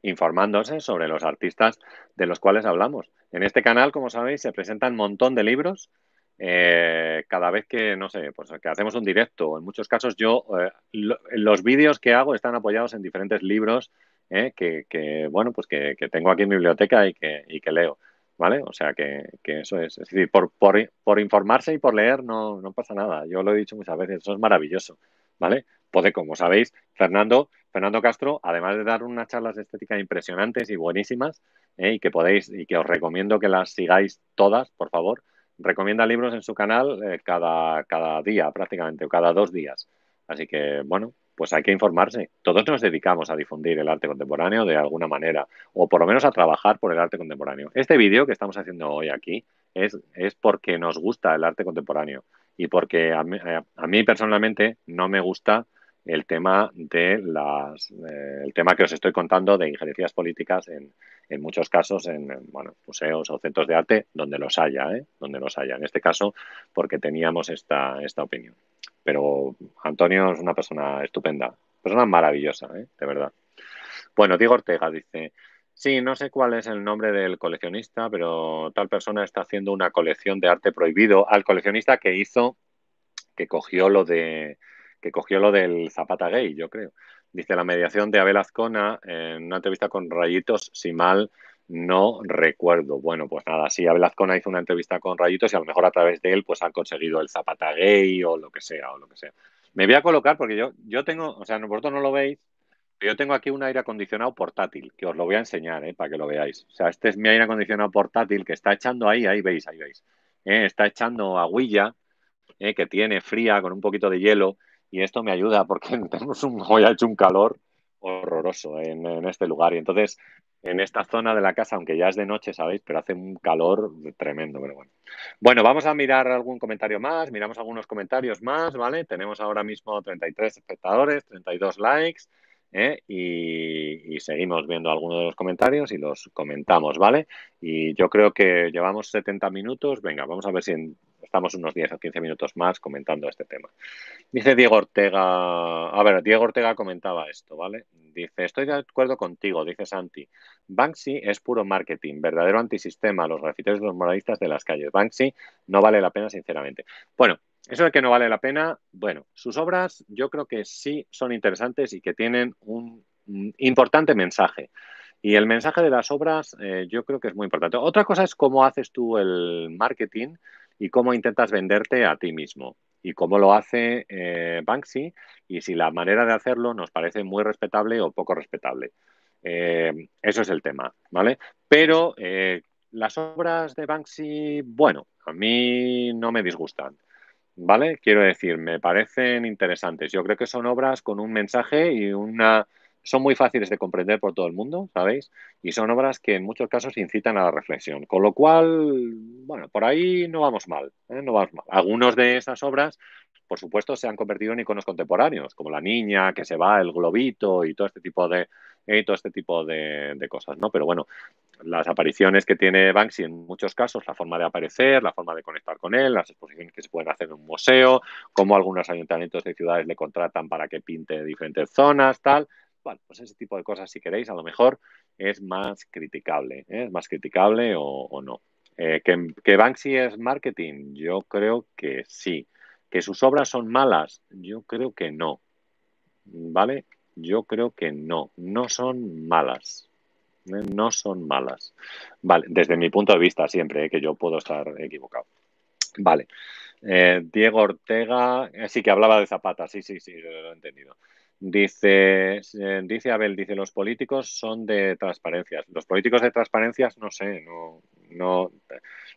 S1: informándose sobre los artistas de los cuales hablamos. En este canal, como sabéis, se presentan un montón de libros eh, cada vez que, no sé, pues que hacemos un directo, en muchos casos yo, eh, los vídeos que hago están apoyados en diferentes libros eh, que, bueno, pues que, tengo aquí en mi biblioteca y que, que leo, ¿vale? O sea, que, que eso es, es decir, por, por, informarse y por leer no, pasa nada, yo lo he dicho muchas veces, eso es maravilloso, ¿vale? como sabéis, Fernando, Fernando Castro, además de dar unas charlas de estética impresionantes y buenísimas, y que podéis, y que os recomiendo que las sigáis todas, por favor, recomienda libros en su canal eh, cada, cada día prácticamente o cada dos días. Así que, bueno, pues hay que informarse. Todos nos dedicamos a difundir el arte contemporáneo de alguna manera, o por lo menos a trabajar por el arte contemporáneo. Este vídeo que estamos haciendo hoy aquí es, es porque nos gusta el arte contemporáneo y porque a mí eh, personalmente no me gusta el tema de las eh, el tema que os estoy contando de injerencias políticas en, en muchos casos en, museos o centros de arte donde los haya ¿eh? donde los haya en este caso porque teníamos esta esta opinión pero Antonio es una persona estupenda persona maravillosa ¿eh? de verdad bueno Diego Ortega dice Sí, no sé cuál es el nombre del coleccionista, pero tal persona está haciendo una colección de arte prohibido al coleccionista que hizo, que cogió lo de que cogió lo del Zapata Gay, yo creo. Dice la mediación de Abel Azcona en una entrevista con Rayitos, si mal no recuerdo. Bueno, pues nada, sí, Abel Azcona hizo una entrevista con Rayitos y a lo mejor a través de él pues han conseguido el Zapata Gay o lo que sea, o lo que sea.
S2: Me voy a colocar
S1: porque yo, yo tengo, o sea, vosotros no lo veis, yo tengo aquí un aire acondicionado portátil, que os lo voy a enseñar, ¿eh? para que lo veáis. O sea, este es mi aire acondicionado portátil que está echando ahí, ahí veis, ahí veis. ¿eh? Está echando aguilla, ¿eh? que tiene fría con un poquito de hielo y esto me ayuda porque tenemos un, hoy ha hecho un calor horroroso en, este lugar. Y entonces, en esta zona de la casa, aunque ya es de noche, ¿sabéis? Pero hace un calor tremendo, pero bueno. Bueno, vamos a mirar algún comentario más, miramos algunos comentarios más, ¿vale? Tenemos ahora mismo 33 espectadores, 32 likes. ¿eh? Y, y, seguimos viendo algunos de los comentarios y los comentamos, ¿vale? Y yo creo que llevamos 70 minutos. Venga, vamos a ver si en estamos unos 10 o 15 minutos más comentando este tema. Dice Diego Ortega, a ver, Diego Ortega comentaba esto, ¿vale? Dice, estoy de acuerdo contigo, dice Santi. Banksy es puro marketing, verdadero antisistema, los grafiteros y los moralistas de las calles. Banksy no vale la pena, sinceramente. Bueno, eso de que no vale la pena, bueno, sus obras yo creo que sí son interesantes y que tienen un importante mensaje. Y el mensaje de las obras eh, yo creo que es muy importante. Otra cosa es cómo haces tú el marketing y cómo intentas venderte a ti mismo y cómo lo hace eh, Banksy y si la manera de hacerlo nos parece muy respetable o poco respetable. Eh, eso es el tema, ¿vale? Pero eh, las obras de Banksy, bueno, a mí no me disgustan, ¿vale? Quiero decir, me parecen interesantes. Yo creo que son obras con un mensaje y una son muy fáciles de comprender por todo el mundo, ¿sabéis? Y son obras que en muchos casos incitan a la reflexión. Con lo cual, bueno, por ahí no vamos mal, ¿eh? no vamos Algunos de esas obras, por supuesto, se han convertido en iconos contemporáneos, como La Niña, que se va, El Globito y todo este tipo de, eh, todo este tipo de, cosas, ¿no? Pero bueno, las apariciones que tiene Banksy en muchos casos, la forma de aparecer, la forma de conectar con él, las exposiciones que se pueden hacer en un museo, cómo algunos ayuntamientos de ciudades le contratan para que pinte diferentes zonas, tal pues ese tipo de cosas, si queréis, a lo mejor es más criticable, ¿eh? es más criticable o, no. Eh, ¿que, Banksy es marketing? Yo creo que sí. ¿Que sus obras son malas? Yo creo que no. ¿Vale? Yo creo que no. No son malas ¿eh? no son malas. Vale, desde mi punto de vista siempre, que yo puedo estar equivocado. Vale. Diego Ortega, sí que hablaba de Zapata, sí, sí, sí, lo he entendido. Dice, eh, dice Abel, dice, los políticos son de transparencias. Los políticos de transparencias, no sé, no,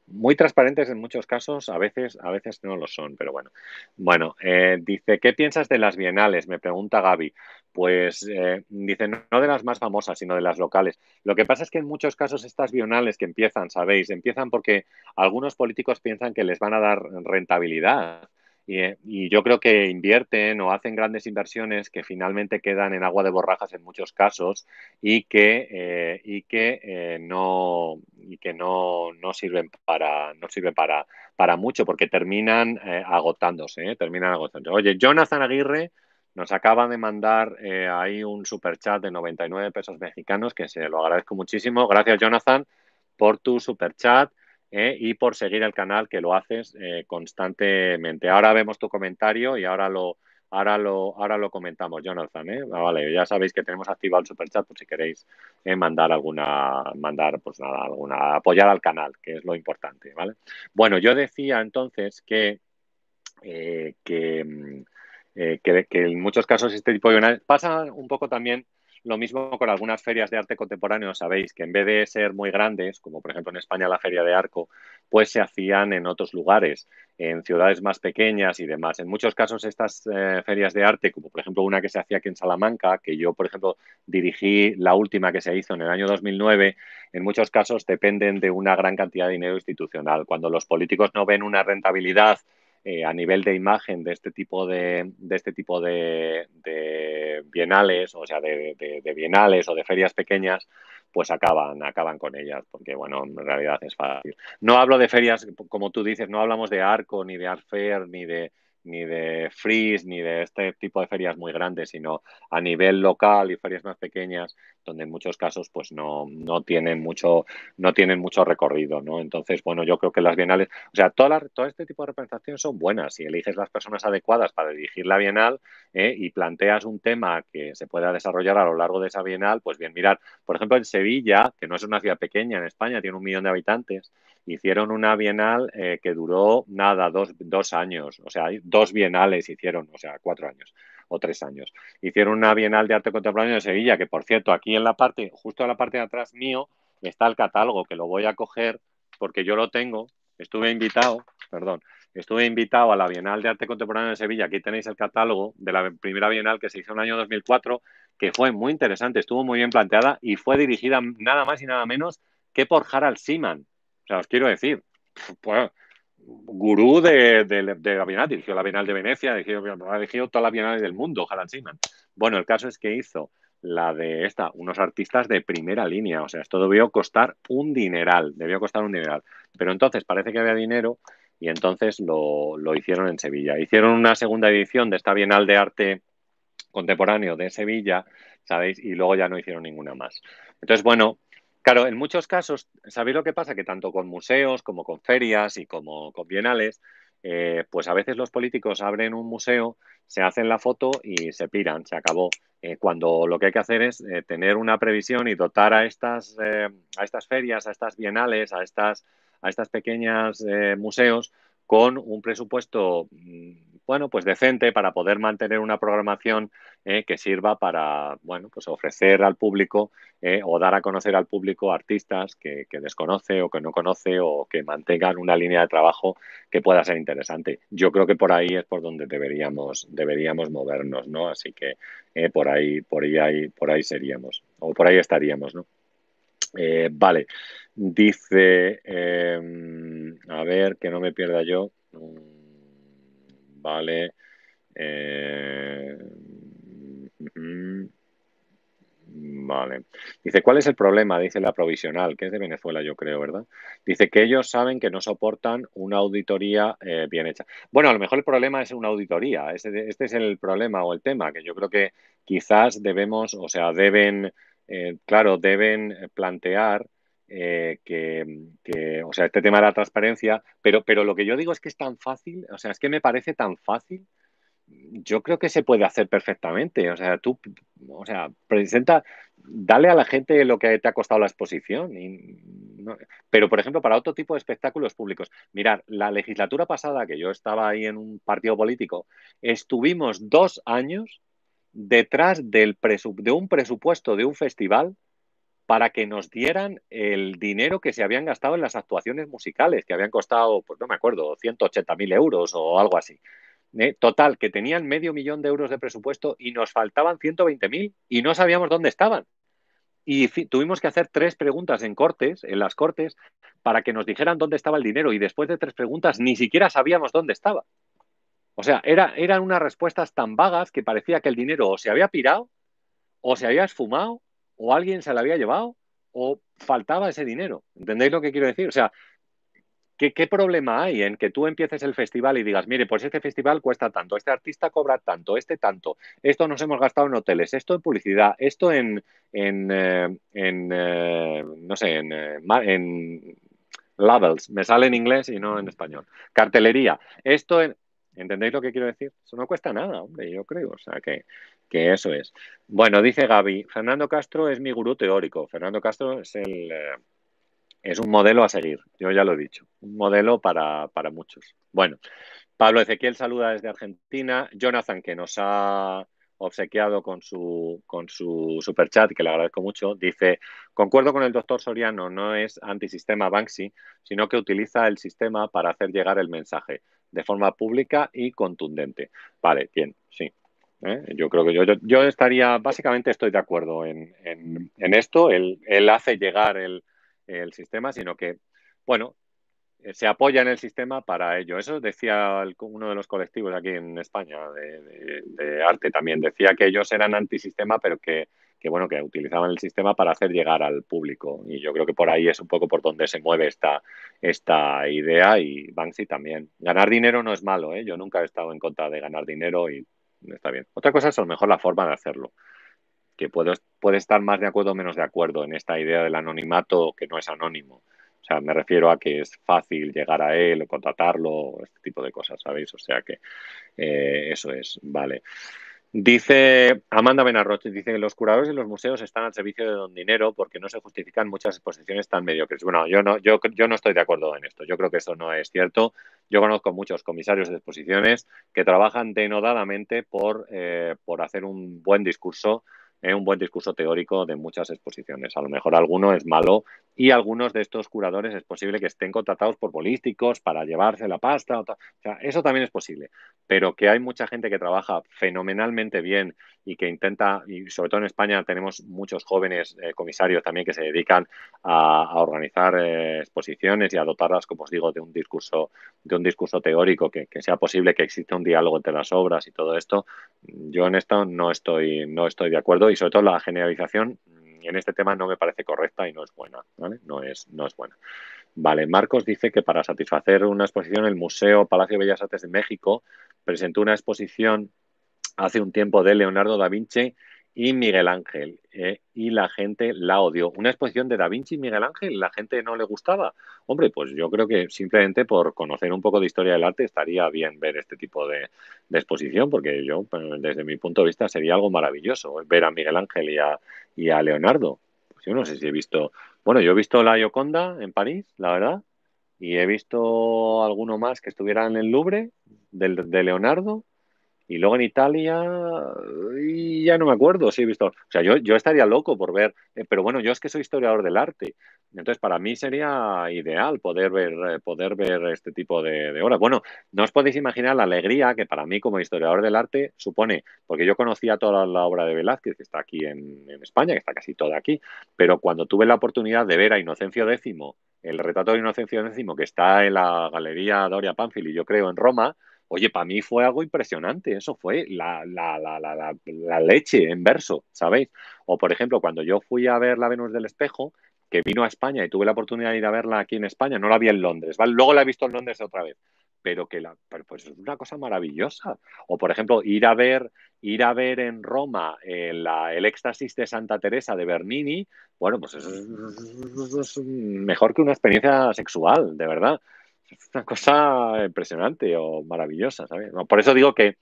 S1: muy transparentes en muchos casos, a veces, a veces no lo son, pero bueno. Bueno, eh, dice, ¿qué piensas de las bienales? Me pregunta Gaby. Pues eh, dice, no de las más famosas, sino de las locales. Lo que pasa es que en muchos casos estas bienales que empiezan, sabéis, empiezan porque algunos políticos piensan que les van a dar rentabilidad eh, y, yo creo que invierten o hacen grandes inversiones que finalmente quedan en agua de borrajas en muchos casos y que, eh, y que eh, no y que no, no sirven para no sirven para, para mucho porque terminan agotándose terminan agotándose oye Jonathan Aguirre nos acaba de mandar ahí un super chat de 99 pesos mexicanos que se lo agradezco muchísimo gracias Jonathan por tu super chat ¿eh? y por seguir el canal que lo haces eh, constantemente. Ahora vemos tu comentario y ahora lo, ahora lo, ahora lo comentamos, Jonathan. ¿eh? Ah, vale, ya sabéis que tenemos activado el superchat por si queréis mandar alguna, mandar pues nada, alguna, apoyar al canal, que es lo importante, ¿vale? Bueno, yo decía entonces que, que, mm, que, que en muchos casos este tipo de pasa un poco también lo mismo con algunas ferias de arte contemporáneo, sabéis, que en vez de ser muy grandes, como por ejemplo en España la Feria de Arco, pues se hacían en otros lugares, en ciudades más pequeñas y demás. En muchos casos estas eh, ferias de arte, como por ejemplo una que se hacía aquí en Salamanca, que yo por ejemplo dirigí la última que se hizo en el año 2009, en muchos casos dependen de una gran cantidad de dinero institucional. Cuando los políticos no ven una rentabilidad eh, a nivel de imagen de este tipo de, este tipo de, bienales, o sea, de, bienales o de ferias pequeñas, pues acaban, acaban con ellas, porque bueno, en realidad es fácil. No hablo de ferias, como tú dices, no hablamos de Arco, ni de Arfair, ni de ni de Freeze, ni de este tipo de ferias muy grandes, sino a nivel local y ferias más pequeñas donde en muchos casos pues no, tienen mucho, no tienen mucho recorrido, ¿no? Entonces, bueno, yo creo que las bienales, o sea, toda, todo este tipo de representación son buenas. Si eliges las personas adecuadas para dirigir la bienal ¿eh? y planteas un tema que se pueda desarrollar a lo largo de esa bienal, pues bien, mirar, por ejemplo, en Sevilla, que no es una ciudad pequeña en España, tiene un millón de habitantes, hicieron una bienal eh, que duró nada, dos, dos años, o sea, dos bienales hicieron, o sea, cuatro años o tres años. Hicieron una Bienal de Arte Contemporáneo de Sevilla, que por cierto, aquí en la parte, justo en la parte de atrás mío, está el catálogo, que lo voy a coger porque yo lo tengo. Estuve invitado, perdón, estuve invitado a la Bienal de Arte Contemporáneo de Sevilla. Aquí tenéis el catálogo de la primera Bienal que se hizo en el año 2004, que fue muy interesante, estuvo muy bien planteada y fue dirigida nada más y nada menos que por Harald Siman. O sea, os quiero decir, pues, gurú de, la Bienal, dirigió la Bienal de Venecia, dirigió, todas las bienales del mundo, Harald Siman. Bueno, el caso es que hizo la de esta, unos artistas de primera línea, o sea, esto debió costar un dineral, debió costar un dineral. Pero entonces parece que había dinero y entonces lo, lo hicieron en Sevilla. Hicieron una segunda edición de esta Bienal de Arte Contemporáneo de Sevilla, ¿sabéis? Y luego ya no hicieron ninguna más. Entonces, bueno, Claro, en muchos casos, ¿sabéis lo que pasa? Que tanto con museos como con ferias y como con bienales, eh, pues a veces los políticos abren un museo, se hacen la foto y se piran, se acabó. Eh, cuando lo que hay que hacer es eh, tener una previsión y dotar a estas, a estas ferias, a estas bienales, a estas, a estas pequeñas museos con un presupuesto mm, bueno, pues decente para poder mantener una programación eh, que sirva para, bueno, pues ofrecer al público eh, o dar a conocer al público artistas que, desconoce o que no conoce o que mantengan una línea de trabajo que pueda ser interesante. Yo creo que por ahí es por donde deberíamos, deberíamos movernos, ¿no? Así que eh, por ahí, por ahí, por ahí seríamos o por ahí estaríamos, ¿no? vale, dice, em, a ver, que no me pierda yo. Mm vale. Eh, vale. Dice, ¿cuál es el problema? Dice la provisional, que es de Venezuela, yo creo, ¿verdad? Dice que ellos saben que no soportan una auditoría eh, bien hecha. Bueno, a lo mejor el problema es una auditoría. Este, este, es el problema o el tema, que yo creo que quizás debemos, o sea, deben, eh, claro, deben plantear eh, que, o sea, este tema de la transparencia, pero, pero lo que yo digo es que es tan fácil, o sea, es que me parece tan fácil, yo creo que se puede hacer perfectamente, o sea, tú, o sea, presenta, dale a la gente lo que te ha costado la exposición, pero por ejemplo, para otro tipo de espectáculos públicos, mirar, la legislatura pasada, que yo estaba ahí en un partido político, estuvimos dos años detrás del de un presupuesto de un festival para que nos dieran el dinero que se habían gastado en las actuaciones musicales, que habían costado, pues no me acuerdo, 180.000 euros o algo así. ¿Eh? Total, que tenían medio millón de euros de presupuesto y nos faltaban 120.000 y no sabíamos dónde estaban. Y tuvimos que hacer tres preguntas en cortes, en las cortes, para que nos dijeran dónde estaba el dinero. Y después de tres preguntas ni siquiera sabíamos dónde estaba. O sea, eran unas respuestas tan vagas que parecía que el dinero o se había pirado, o se había esfumado, o alguien se la había llevado o faltaba ese dinero. ¿Entendéis lo que quiero decir? O sea, ¿qué, problema hay en que tú empieces el festival y digas, mire, pues este festival cuesta tanto, este artista cobra tanto, este tanto, esto nos hemos gastado en hoteles, esto en publicidad, esto en, en, eh, en eh, no sé, en, eh, en labels, me sale en inglés y no en español, cartelería, esto en... ¿Entendéis lo que quiero decir? Eso no cuesta nada, hombre, yo creo. O sea, que, que eso es. Bueno, dice Gaby, Fernando Castro es mi gurú teórico. Fernando Castro es el... Eh, es un modelo a seguir, yo ya lo he dicho, un modelo para, muchos. Bueno, Pablo Ezequiel saluda desde Argentina, Jonathan que nos ha obsequiado con su, con su superchat, que le agradezco mucho, dice, concuerdo con el doctor Soriano, no es antisistema Banksy, sino que utiliza el sistema para hacer llegar el mensaje de forma pública y contundente. Vale, bien, sí. ¿eh? Yo creo que yo, yo, estaría, básicamente estoy de acuerdo en, en, en esto. Él, hace llegar el, el, sistema, sino que, bueno, eh, se apoya en el sistema para ello. Eso decía uno de los colectivos aquí en España de arte también. Decía que ellos eran antisistema, pero que que bueno, que utilizaban el sistema para hacer llegar al público. Y yo creo que por ahí es un poco por donde se mueve esta, esta idea y Banksy también. Ganar dinero no es malo, ¿eh? yo nunca he estado en contra de ganar dinero y está bien. Otra cosa es a lo mejor la forma de hacerlo, que puedo, puede estar más de acuerdo o menos de acuerdo en esta idea del anonimato que no es anónimo. O sea, me refiero a que es fácil llegar a él o contratarlo, este tipo de cosas, ¿sabéis? O sea que eh, eso es, vale. Dice Amanda Benarroche, dice que los curadores y los museos están al servicio de don dinero porque no se justifican muchas exposiciones tan mediocres. Bueno, yo no, yo, no estoy de acuerdo en esto. Yo creo que eso no es cierto. Yo conozco muchos comisarios de exposiciones que trabajan denodadamente por, eh, por hacer un buen discurso un buen discurso teórico de muchas exposiciones. A lo mejor alguno es malo y algunos de estos curadores es posible que estén contratados por bolísticos para llevarse la pasta. o sea, eso también es posible. Pero que hay mucha gente que trabaja fenomenalmente bien y que intenta, y sobre todo en España tenemos muchos jóvenes eh, comisarios también que se dedican a, organizar eh, exposiciones y a dotarlas, como os digo, de un discurso, de un discurso teórico, que, sea posible que exista un diálogo entre las obras y todo esto. Yo en esto no estoy, no estoy de acuerdo y sobre todo la generalización en este tema no me parece correcta y no es buena, No es, no es buena. Vale, Marcos dice que para satisfacer una exposición, el Museo Palacio de Bellas Artes de México presentó una exposición hace un tiempo de Leonardo da Vinci y Miguel Ángel. Eh, y la gente la odió. Una exposición de Da Vinci y Miguel Ángel, la gente no le gustaba. Hombre, pues yo creo que simplemente por conocer un poco de historia del arte estaría bien ver este tipo de, exposición, porque yo, desde mi punto de vista, sería algo maravilloso ver a Miguel Ángel y a, Leonardo. Pues yo no sé si he visto. Bueno, yo he visto la Gioconda en París, la verdad, y he visto alguno más que estuviera en el Louvre de Leonardo y luego en Italia, y ya no me acuerdo si he visto. O sea, yo, yo estaría loco por ver, eh, pero bueno, yo es que soy historiador del arte. Entonces, para mí sería ideal poder ver, eh, poder ver este tipo de, obras. Bueno, no os podéis imaginar la alegría que para mí, como historiador del arte, supone, porque yo conocía toda la obra de Velázquez, que está aquí en, en España, que está casi toda aquí, pero cuando tuve la oportunidad de ver a Inocencio X, el retrato de Inocencio X, que está en la Galería Doria Pamphili, yo creo, en Roma, Oye, para mí fue algo impresionante, eso fue la, leche en verso, ¿sabéis? O por ejemplo, cuando yo fui a ver la Venus del Espejo, que vino a España y tuve la oportunidad de ir a verla aquí en España, no la vi en Londres, ¿vale? Luego la he visto en Londres otra vez, pero que la, pues es una cosa maravillosa. O por ejemplo, ir a ver, ir a ver en Roma el, éxtasis de Santa Teresa de Bernini, bueno, pues eso es mejor que una experiencia sexual, de verdad es una cosa impresionante o maravillosa, ¿sabes? Por eso digo que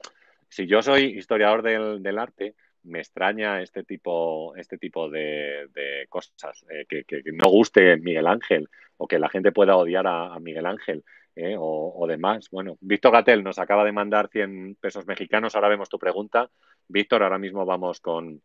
S1: si yo soy historiador del, arte, me extraña este tipo, este tipo de, cosas, eh, que, no guste Miguel Ángel o que la gente pueda odiar a, Miguel Ángel eh, o, demás. Bueno, Víctor Gatel nos acaba de mandar 100 pesos mexicanos, ahora vemos tu pregunta. Víctor, ahora mismo vamos con,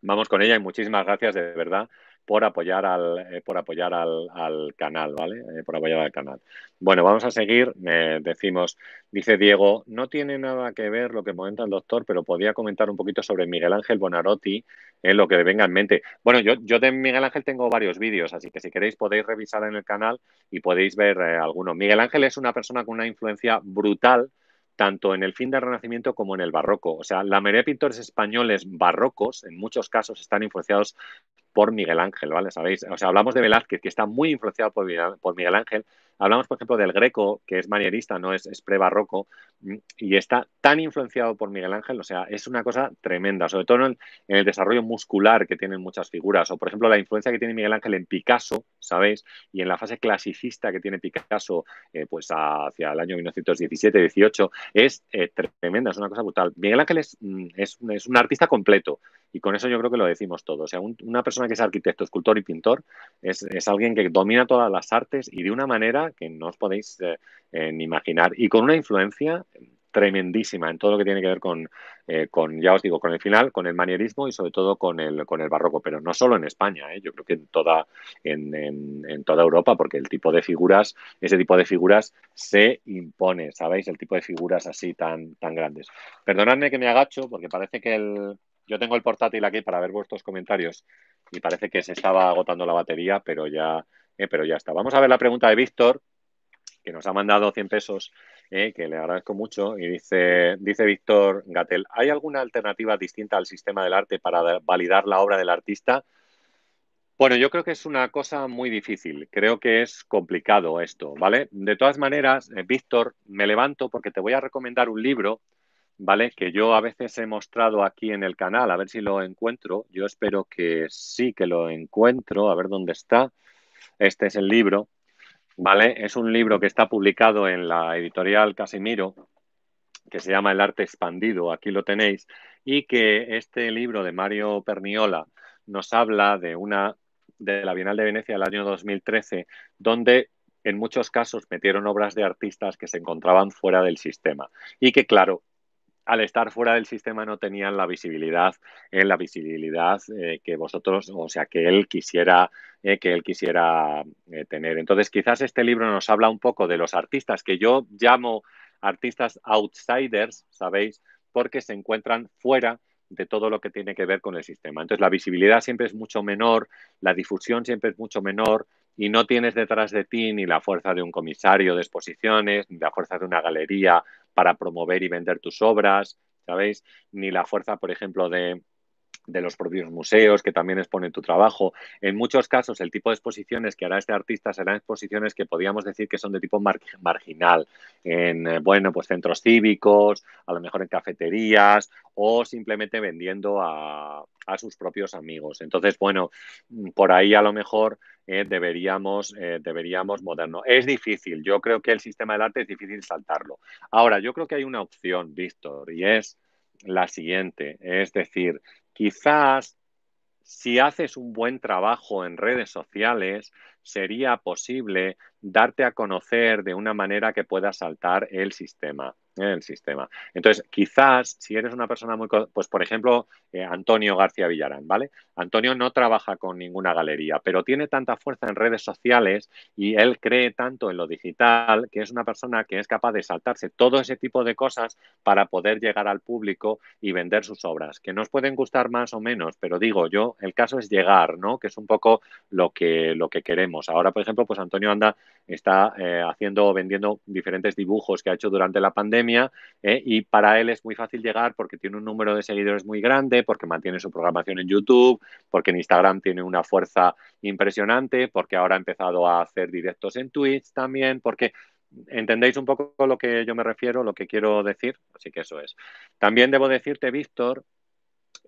S1: vamos con ella y muchísimas gracias de verdad por apoyar al, eh, por apoyar al, canal, ¿vale? Eh, por apoyar al canal. Bueno, vamos a seguir. decimos, dice Diego, no tiene nada que ver lo que comenta el doctor, pero podía comentar un poquito sobre Miguel Ángel Bonarotti, en lo que le venga en mente. Bueno, yo, yo de Miguel Ángel tengo varios vídeos, así que si queréis podéis revisar en el canal y podéis ver eh, algunos. Miguel Ángel es una persona con una influencia brutal tanto en el fin del Renacimiento como en el Barroco. O sea, la mayoría de pintores españoles barrocos, en muchos casos, están influenciados por Miguel Ángel, ¿vale? Sabéis, o sea, hablamos de Velázquez, que está muy influenciado por, por Miguel Ángel, Hablamos, por ejemplo, del Greco, que es manierista, no es, es barroco mm, y está tan influenciado por Miguel Ángel, o sea, es una cosa tremenda, sobre todo en el, desarrollo muscular que tienen muchas figuras, o por ejemplo la influencia que tiene Miguel Ángel en Picasso, ¿sabéis? Y en la fase clasicista que tiene Picasso, eh, pues hacia el año 1917-18, es eh, tremenda, es una cosa brutal. Miguel Ángel mm, es, un artista completo, y con eso yo creo que lo decimos todos. O sea, una persona que es arquitecto, escultor y pintor, es alguien que domina todas las artes y de una manera que no os podéis eh, eh, ni imaginar y con una influencia tremendísima en todo lo que tiene que ver eh, con, ya os digo, con el final, con el manierismo y sobre todo con el, con el barroco, pero no solo en España, yo creo que en toda, en, en, toda Europa, porque el tipo de figuras, ese tipo de figuras se impone, ¿sabéis? El tipo de figuras así tan, tan grandes. Perdonadme que me agacho, porque parece que el... Yo tengo el portátil aquí para ver vuestros comentarios y parece que se estaba agotando la batería, pero ya ¿eh? pero ya está. Vamos a ver la pregunta de Víctor, que nos ha mandado 100 pesos, ¿eh? que le agradezco mucho, y dice, dice Víctor Gatel, ¿hay alguna alternativa distinta al sistema del arte para validar la obra del artista? Bueno, yo creo que es una cosa muy difícil, creo que es complicado esto, ¿vale? De todas maneras, eh, Víctor, me levanto porque te voy a recomendar un libro, ¿vale? Que yo a veces he mostrado aquí en el canal, a ver si lo encuentro, yo espero que sí que lo encuentro, a ver dónde está. Este es el libro, ¿vale? Es un libro que está publicado en la editorial Casimiro, que se llama El arte expandido, aquí lo tenéis, y que este libro de Mario Perniola nos habla de una de la Bienal de Venecia del año 2013, donde en muchos casos metieron obras de artistas que se encontraban fuera del sistema y que, claro, al estar fuera del sistema no tenían la visibilidad, en eh, la visibilidad eh, que vosotros, o sea, que él quisiera, eh, que él quisiera tener. Entonces, quizás este libro nos habla un poco de los artistas que yo llamo artistas outsiders, ¿sabéis? Porque se encuentran fuera de todo lo que tiene que ver con el sistema. Entonces, la visibilidad siempre es mucho menor, la difusión siempre es mucho menor, y no tienes detrás de ti ni la fuerza de un comisario de exposiciones, ni la fuerza de una galería para promover y vender tus obras, ¿sabéis? Ni la fuerza, por ejemplo, de, los propios museos que también exponen tu trabajo. En muchos casos, el tipo de exposiciones que hará este artista serán exposiciones que podríamos decir que son de tipo marginal, en, eh, bueno, pues centros cívicos, a lo mejor en cafeterías o simplemente vendiendo a, a sus propios amigos. Entonces, bueno, por ahí a lo mejor eh, deberíamos, eh, deberíamos moderno. Es difícil, yo creo que el sistema del arte es difícil saltarlo. Ahora, yo creo que hay una opción, Víctor, y es la siguiente, es decir, quizás si haces un buen trabajo en redes sociales, sería posible darte a conocer de una manera que pueda saltar el sistema. ¿eh? El sistema. Entonces, quizás si eres una persona muy. Pues, por ejemplo, eh, Antonio García Villarán, ¿vale? Antonio no trabaja con ninguna galería, pero tiene tanta fuerza en redes sociales y él cree tanto en lo digital que es una persona que es capaz de saltarse todo ese tipo de cosas para poder llegar al público y vender sus obras, que nos pueden gustar más o menos, pero digo yo, el caso es llegar, ¿no? Que es un poco lo que, lo que queremos Ahora, por ejemplo, pues Antonio Anda está eh, haciendo o vendiendo diferentes dibujos que ha hecho durante la pandemia eh, y para él es muy fácil llegar porque tiene un número de seguidores muy grande, porque mantiene su programación en YouTube, porque en Instagram tiene una fuerza impresionante, porque ahora ha empezado a hacer directos en Twitch también, porque entendéis un poco lo que yo me refiero, lo que quiero decir, así que eso es. También debo decirte, Víctor,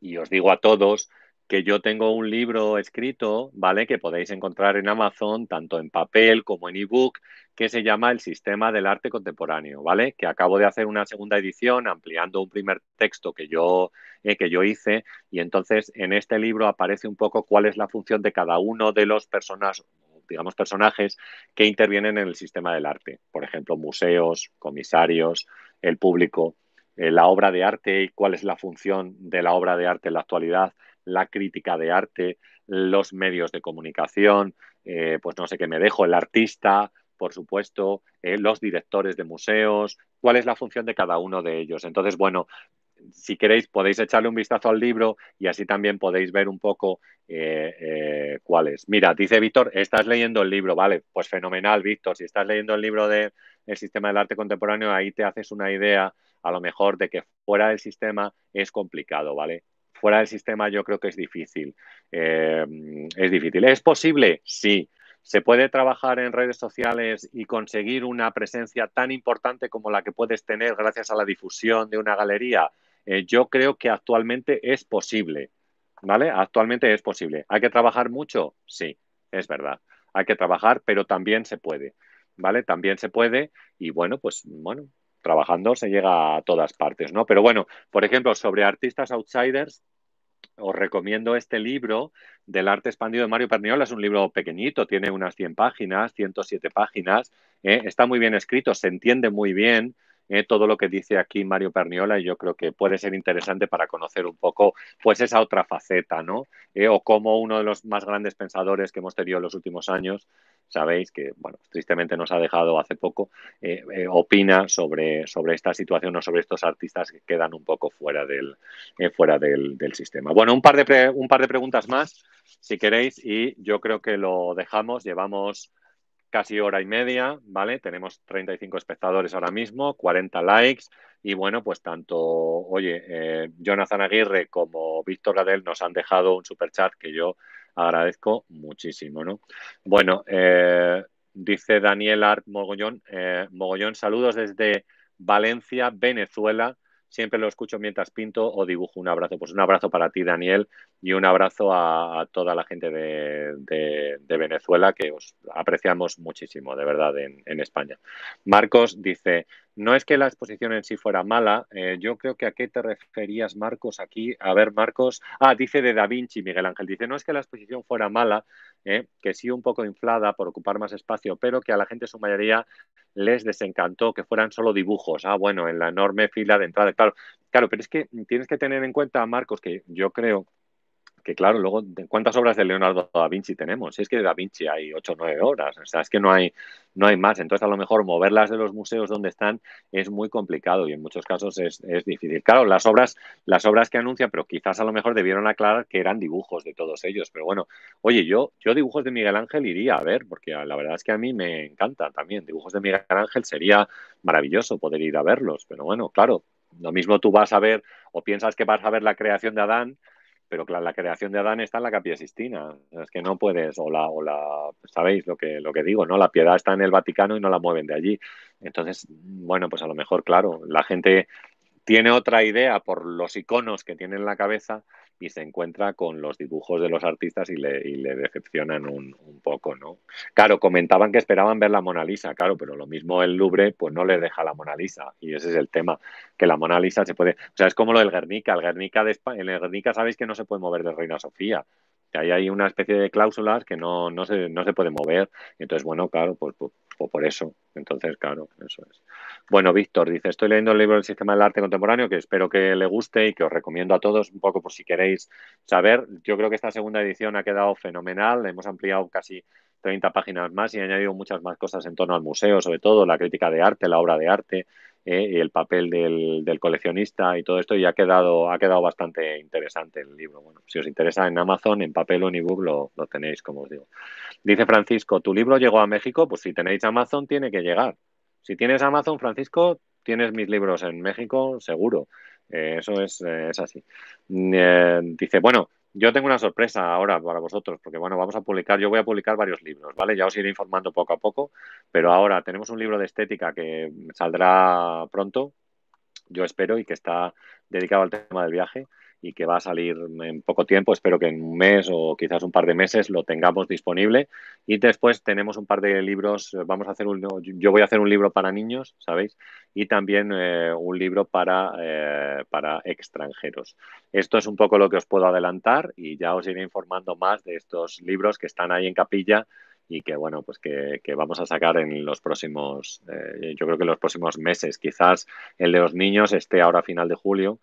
S1: y os digo a todos, que yo tengo un libro escrito, ¿vale? Que podéis encontrar en Amazon, tanto en papel como en ebook, que se llama El Sistema del Arte Contemporáneo, ¿vale? Que acabo de hacer una segunda edición ampliando un primer texto que yo, eh, que yo hice y entonces en este libro aparece un poco cuál es la función de cada uno de los personas, digamos, personajes que intervienen en el sistema del arte. Por ejemplo, museos, comisarios, el público, eh, la obra de arte y cuál es la función de la obra de arte en la actualidad la crítica de arte, los medios de comunicación, eh, pues no sé qué me dejo, el artista, por supuesto, eh, los directores de museos, cuál es la función de cada uno de ellos. Entonces, bueno, si queréis podéis echarle un vistazo al libro y así también podéis ver un poco cuáles. Eh, cuál es. Mira, dice Víctor, estás leyendo el libro, vale, pues fenomenal, Víctor, si estás leyendo el libro de El sistema del arte contemporáneo, ahí te haces una idea a lo mejor de que fuera del sistema es complicado, ¿vale? fuera del sistema yo creo que es difícil. Eh, es difícil. ¿Es posible? Sí. ¿Se puede trabajar en redes sociales y conseguir una presencia tan importante como la que puedes tener gracias a la difusión de una galería? Eh, yo creo que actualmente es posible. ¿Vale? Actualmente es posible. ¿Hay que trabajar mucho? Sí, es verdad. Hay que trabajar, pero también se puede. ¿Vale? También se puede. Y bueno, pues bueno, trabajando se llega a todas partes, ¿no? Pero bueno, por ejemplo, sobre artistas outsiders, os recomiendo este libro del arte expandido de Mario Perniola. Es un libro pequeñito, tiene unas 100 páginas, 107 páginas. Eh, está muy bien escrito, se entiende muy bien. Eh, todo lo que dice aquí Mario Perniola y yo creo que puede ser interesante para conocer un poco pues esa otra faceta, ¿no? Eh, o como uno de los más grandes pensadores que hemos tenido en los últimos años sabéis que, bueno, tristemente nos ha dejado hace poco, eh, eh, opina sobre, sobre esta situación o sobre estos artistas que quedan un poco fuera del, eh, fuera del, sistema. Bueno, un par, de un par de preguntas más, si queréis, y yo creo que lo dejamos. Llevamos casi hora y media, ¿vale? Tenemos 35 espectadores ahora mismo, 40 likes. Y bueno, pues tanto, oye, Jonathan Aguirre como Víctor Gadel nos han dejado un super chat que yo agradezco muchísimo, ¿no? Bueno, eh, dice Daniel Art Mogollón, eh, Mogollón, saludos desde Valencia, Venezuela. Siempre lo escucho mientras pinto o dibujo un abrazo. Pues un abrazo para ti, Daniel, y un abrazo a, toda la gente de, Venezuela, que os apreciamos muchísimo, de verdad, en España. Marcos dice, no es que la exposición en sí fuera mala, eh, yo creo que a qué te referías, Marcos, aquí. A ver, Marcos, ah, dice de Da Vinci, Miguel Ángel, dice, no es que la exposición fuera mala, eh, que sí un poco inflada por ocupar más espacio, pero que a la gente en su mayoría les desencantó que fueran solo dibujos. Ah, bueno, en la enorme fila de entrada, claro. Claro, pero es que tienes que tener en cuenta, Marcos, que yo creo que claro, luego, ¿cuántas obras de Leonardo da Vinci tenemos? Si es que de da Vinci hay ocho o 9 obras, o sea, es que no hay, no hay más. Entonces, a lo mejor moverlas de los museos donde están es muy complicado y en muchos casos es, difícil. Claro, las obras, las obras que anuncian, pero quizás a lo mejor debieron aclarar que eran dibujos de todos ellos. Pero bueno, oye, yo, yo dibujos de Miguel Ángel iría a ver, porque la verdad es que a mí me encanta también. Dibujos de Miguel Ángel sería maravilloso poder ir a verlos, pero bueno, claro, lo mismo tú vas a ver o piensas que vas a ver la creación de Adán pero claro, la creación de Adán está en la capilla Es que no puedes, o la, o la, sabéis lo que, lo que digo, ¿no? La piedad está en el Vaticano y no la mueven de allí. Entonces, bueno, pues a lo mejor, claro, la gente tiene otra idea por los iconos que tiene en la cabeza y se encuentra con los dibujos de los artistas y le, decepcionan un, poco, ¿no? Claro, comentaban que esperaban ver la Mona Lisa, claro, pero lo mismo el Louvre pues no le deja la Mona Lisa y ese es el tema, que la Mona Lisa se puede, o sea, es como lo del Guernica, el Guernica en el Guernica sabéis que no se puede mover de Reina Sofía, que ahí hay una especie de cláusulas que no, se, no se puede mover. Entonces, bueno, claro, pues, pues, pues, por eso. Entonces, claro, eso es. Bueno, Víctor dice, estoy leyendo el libro del sistema del arte contemporáneo, que espero que le guste y que os recomiendo a todos un poco por si queréis saber. Yo creo que esta segunda edición ha quedado fenomenal. Hemos ampliado casi 30 páginas más y ha añadido muchas más cosas en torno al museo, sobre todo la crítica de arte, la obra de arte, ¿eh? y el papel del, coleccionista y todo esto, y ha quedado, ha quedado bastante interesante el libro. Bueno, si os interesa en Amazon, en papel o en ebook lo, tenéis, como os digo. Dice Francisco, ¿tu libro llegó a México? Pues si tenéis Amazon, tiene que llegar. Si tienes Amazon, Francisco, tienes mis libros en México, seguro. Eh, eso es eh, así. Mm, dice, bueno, yo tengo una sorpresa ahora para vosotros, porque bueno, vamos a publicar, yo voy a publicar varios libros, ¿vale? Ya os iré informando poco a poco, pero ahora tenemos un libro de estética que saldrá pronto, yo espero, y que está dedicado al tema del viaje y que va a salir en poco tiempo. Espero que en un mes o quizás un par de meses lo tengamos disponible. Y después tenemos un par de libros. Eh, vamos a hacer yo voy a hacer un libro para niños, ¿sabéis? Y también eh, un libro para, eh, para extranjeros. Esto es un poco lo que os puedo adelantar y ya os iré informando más de estos libros que están ahí en capilla y que bueno pues que, vamos a sacar en los próximos yo creo que en los próximos meses quizás el de los niños esté ahora a final de julio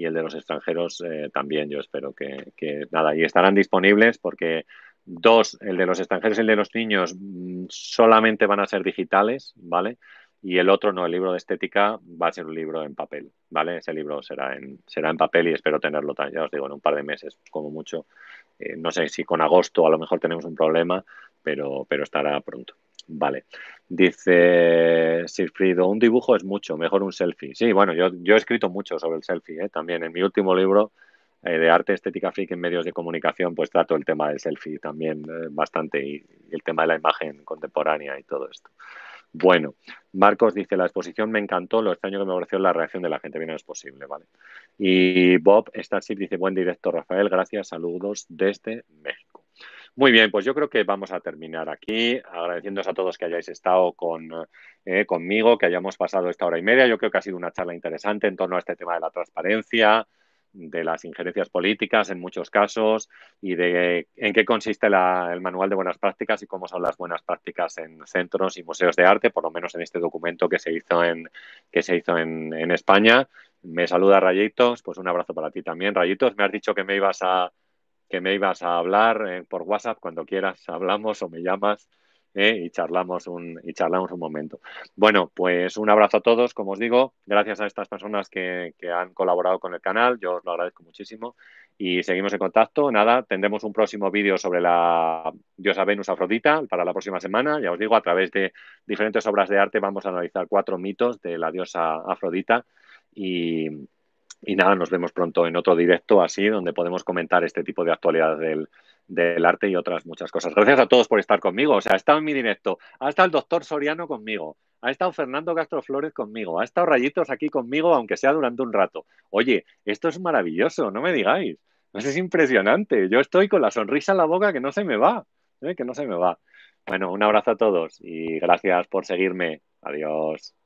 S1: y el de los extranjeros eh, también, yo espero que, nada, y estarán disponibles porque dos, el de los extranjeros y el de los niños mm, solamente van a ser digitales, ¿vale? Y el otro no, el libro de estética va a ser un libro en papel, ¿vale? Ese libro será en, será en papel y espero tenerlo, ya os digo, en un par de meses como mucho. Eh, no sé si con agosto a lo mejor tenemos un problema, pero, pero estará pronto. Vale. Dice sirfrido un dibujo es mucho, mejor un selfie. Sí, bueno, yo, yo he escrito mucho sobre el selfie, ¿eh? también en mi último libro eh, de arte estética freak en medios de comunicación, pues trato el tema del selfie también eh, bastante y, el tema de la imagen contemporánea y todo esto. Bueno, Marcos dice, la exposición me encantó, lo extraño que me pareció la reacción de la gente, bien es posible, ¿vale? Y Bob Starship dice, buen director, Rafael, gracias, saludos desde México. Muy bien, pues yo creo que vamos a terminar aquí, agradeciéndos a todos que hayáis estado con, eh, conmigo, que hayamos pasado esta hora y media. Yo creo que ha sido una charla interesante en torno a este tema de la transparencia, de las injerencias políticas en muchos casos y de en qué consiste el manual de buenas prácticas y cómo son las buenas prácticas en centros y museos de arte, por lo menos en este documento que se hizo en, que se hizo en España. Me saluda Rayitos, pues un abrazo para ti también. Rayitos, me has dicho que me ibas a, que me ibas a hablar eh, por WhatsApp cuando quieras, hablamos o me llamas eh, y, charlamos un, y charlamos un momento. Bueno, pues un abrazo a todos, como os digo, gracias a estas personas que, que han colaborado con el canal, yo os lo agradezco muchísimo y seguimos en contacto. Nada, tendremos un próximo vídeo sobre la diosa Venus Afrodita para la próxima semana, ya os digo, a través de diferentes obras de arte vamos a analizar cuatro mitos de la diosa Afrodita y y nada, nos vemos pronto en otro directo así, donde podemos comentar este tipo de actualidad del, arte y otras muchas cosas. Gracias a todos por estar conmigo. O sea, ha estado en mi directo, ha estado el doctor Soriano conmigo, ha estado Fernando Castro Flores conmigo, ha estado Rayitos aquí conmigo, aunque sea durante un rato. Oye, esto es maravilloso, no me digáis. Pues es impresionante. Yo estoy con la sonrisa en la boca que no se me va, ¿eh? que no se me va. Bueno, un abrazo a todos y gracias por seguirme. Adiós.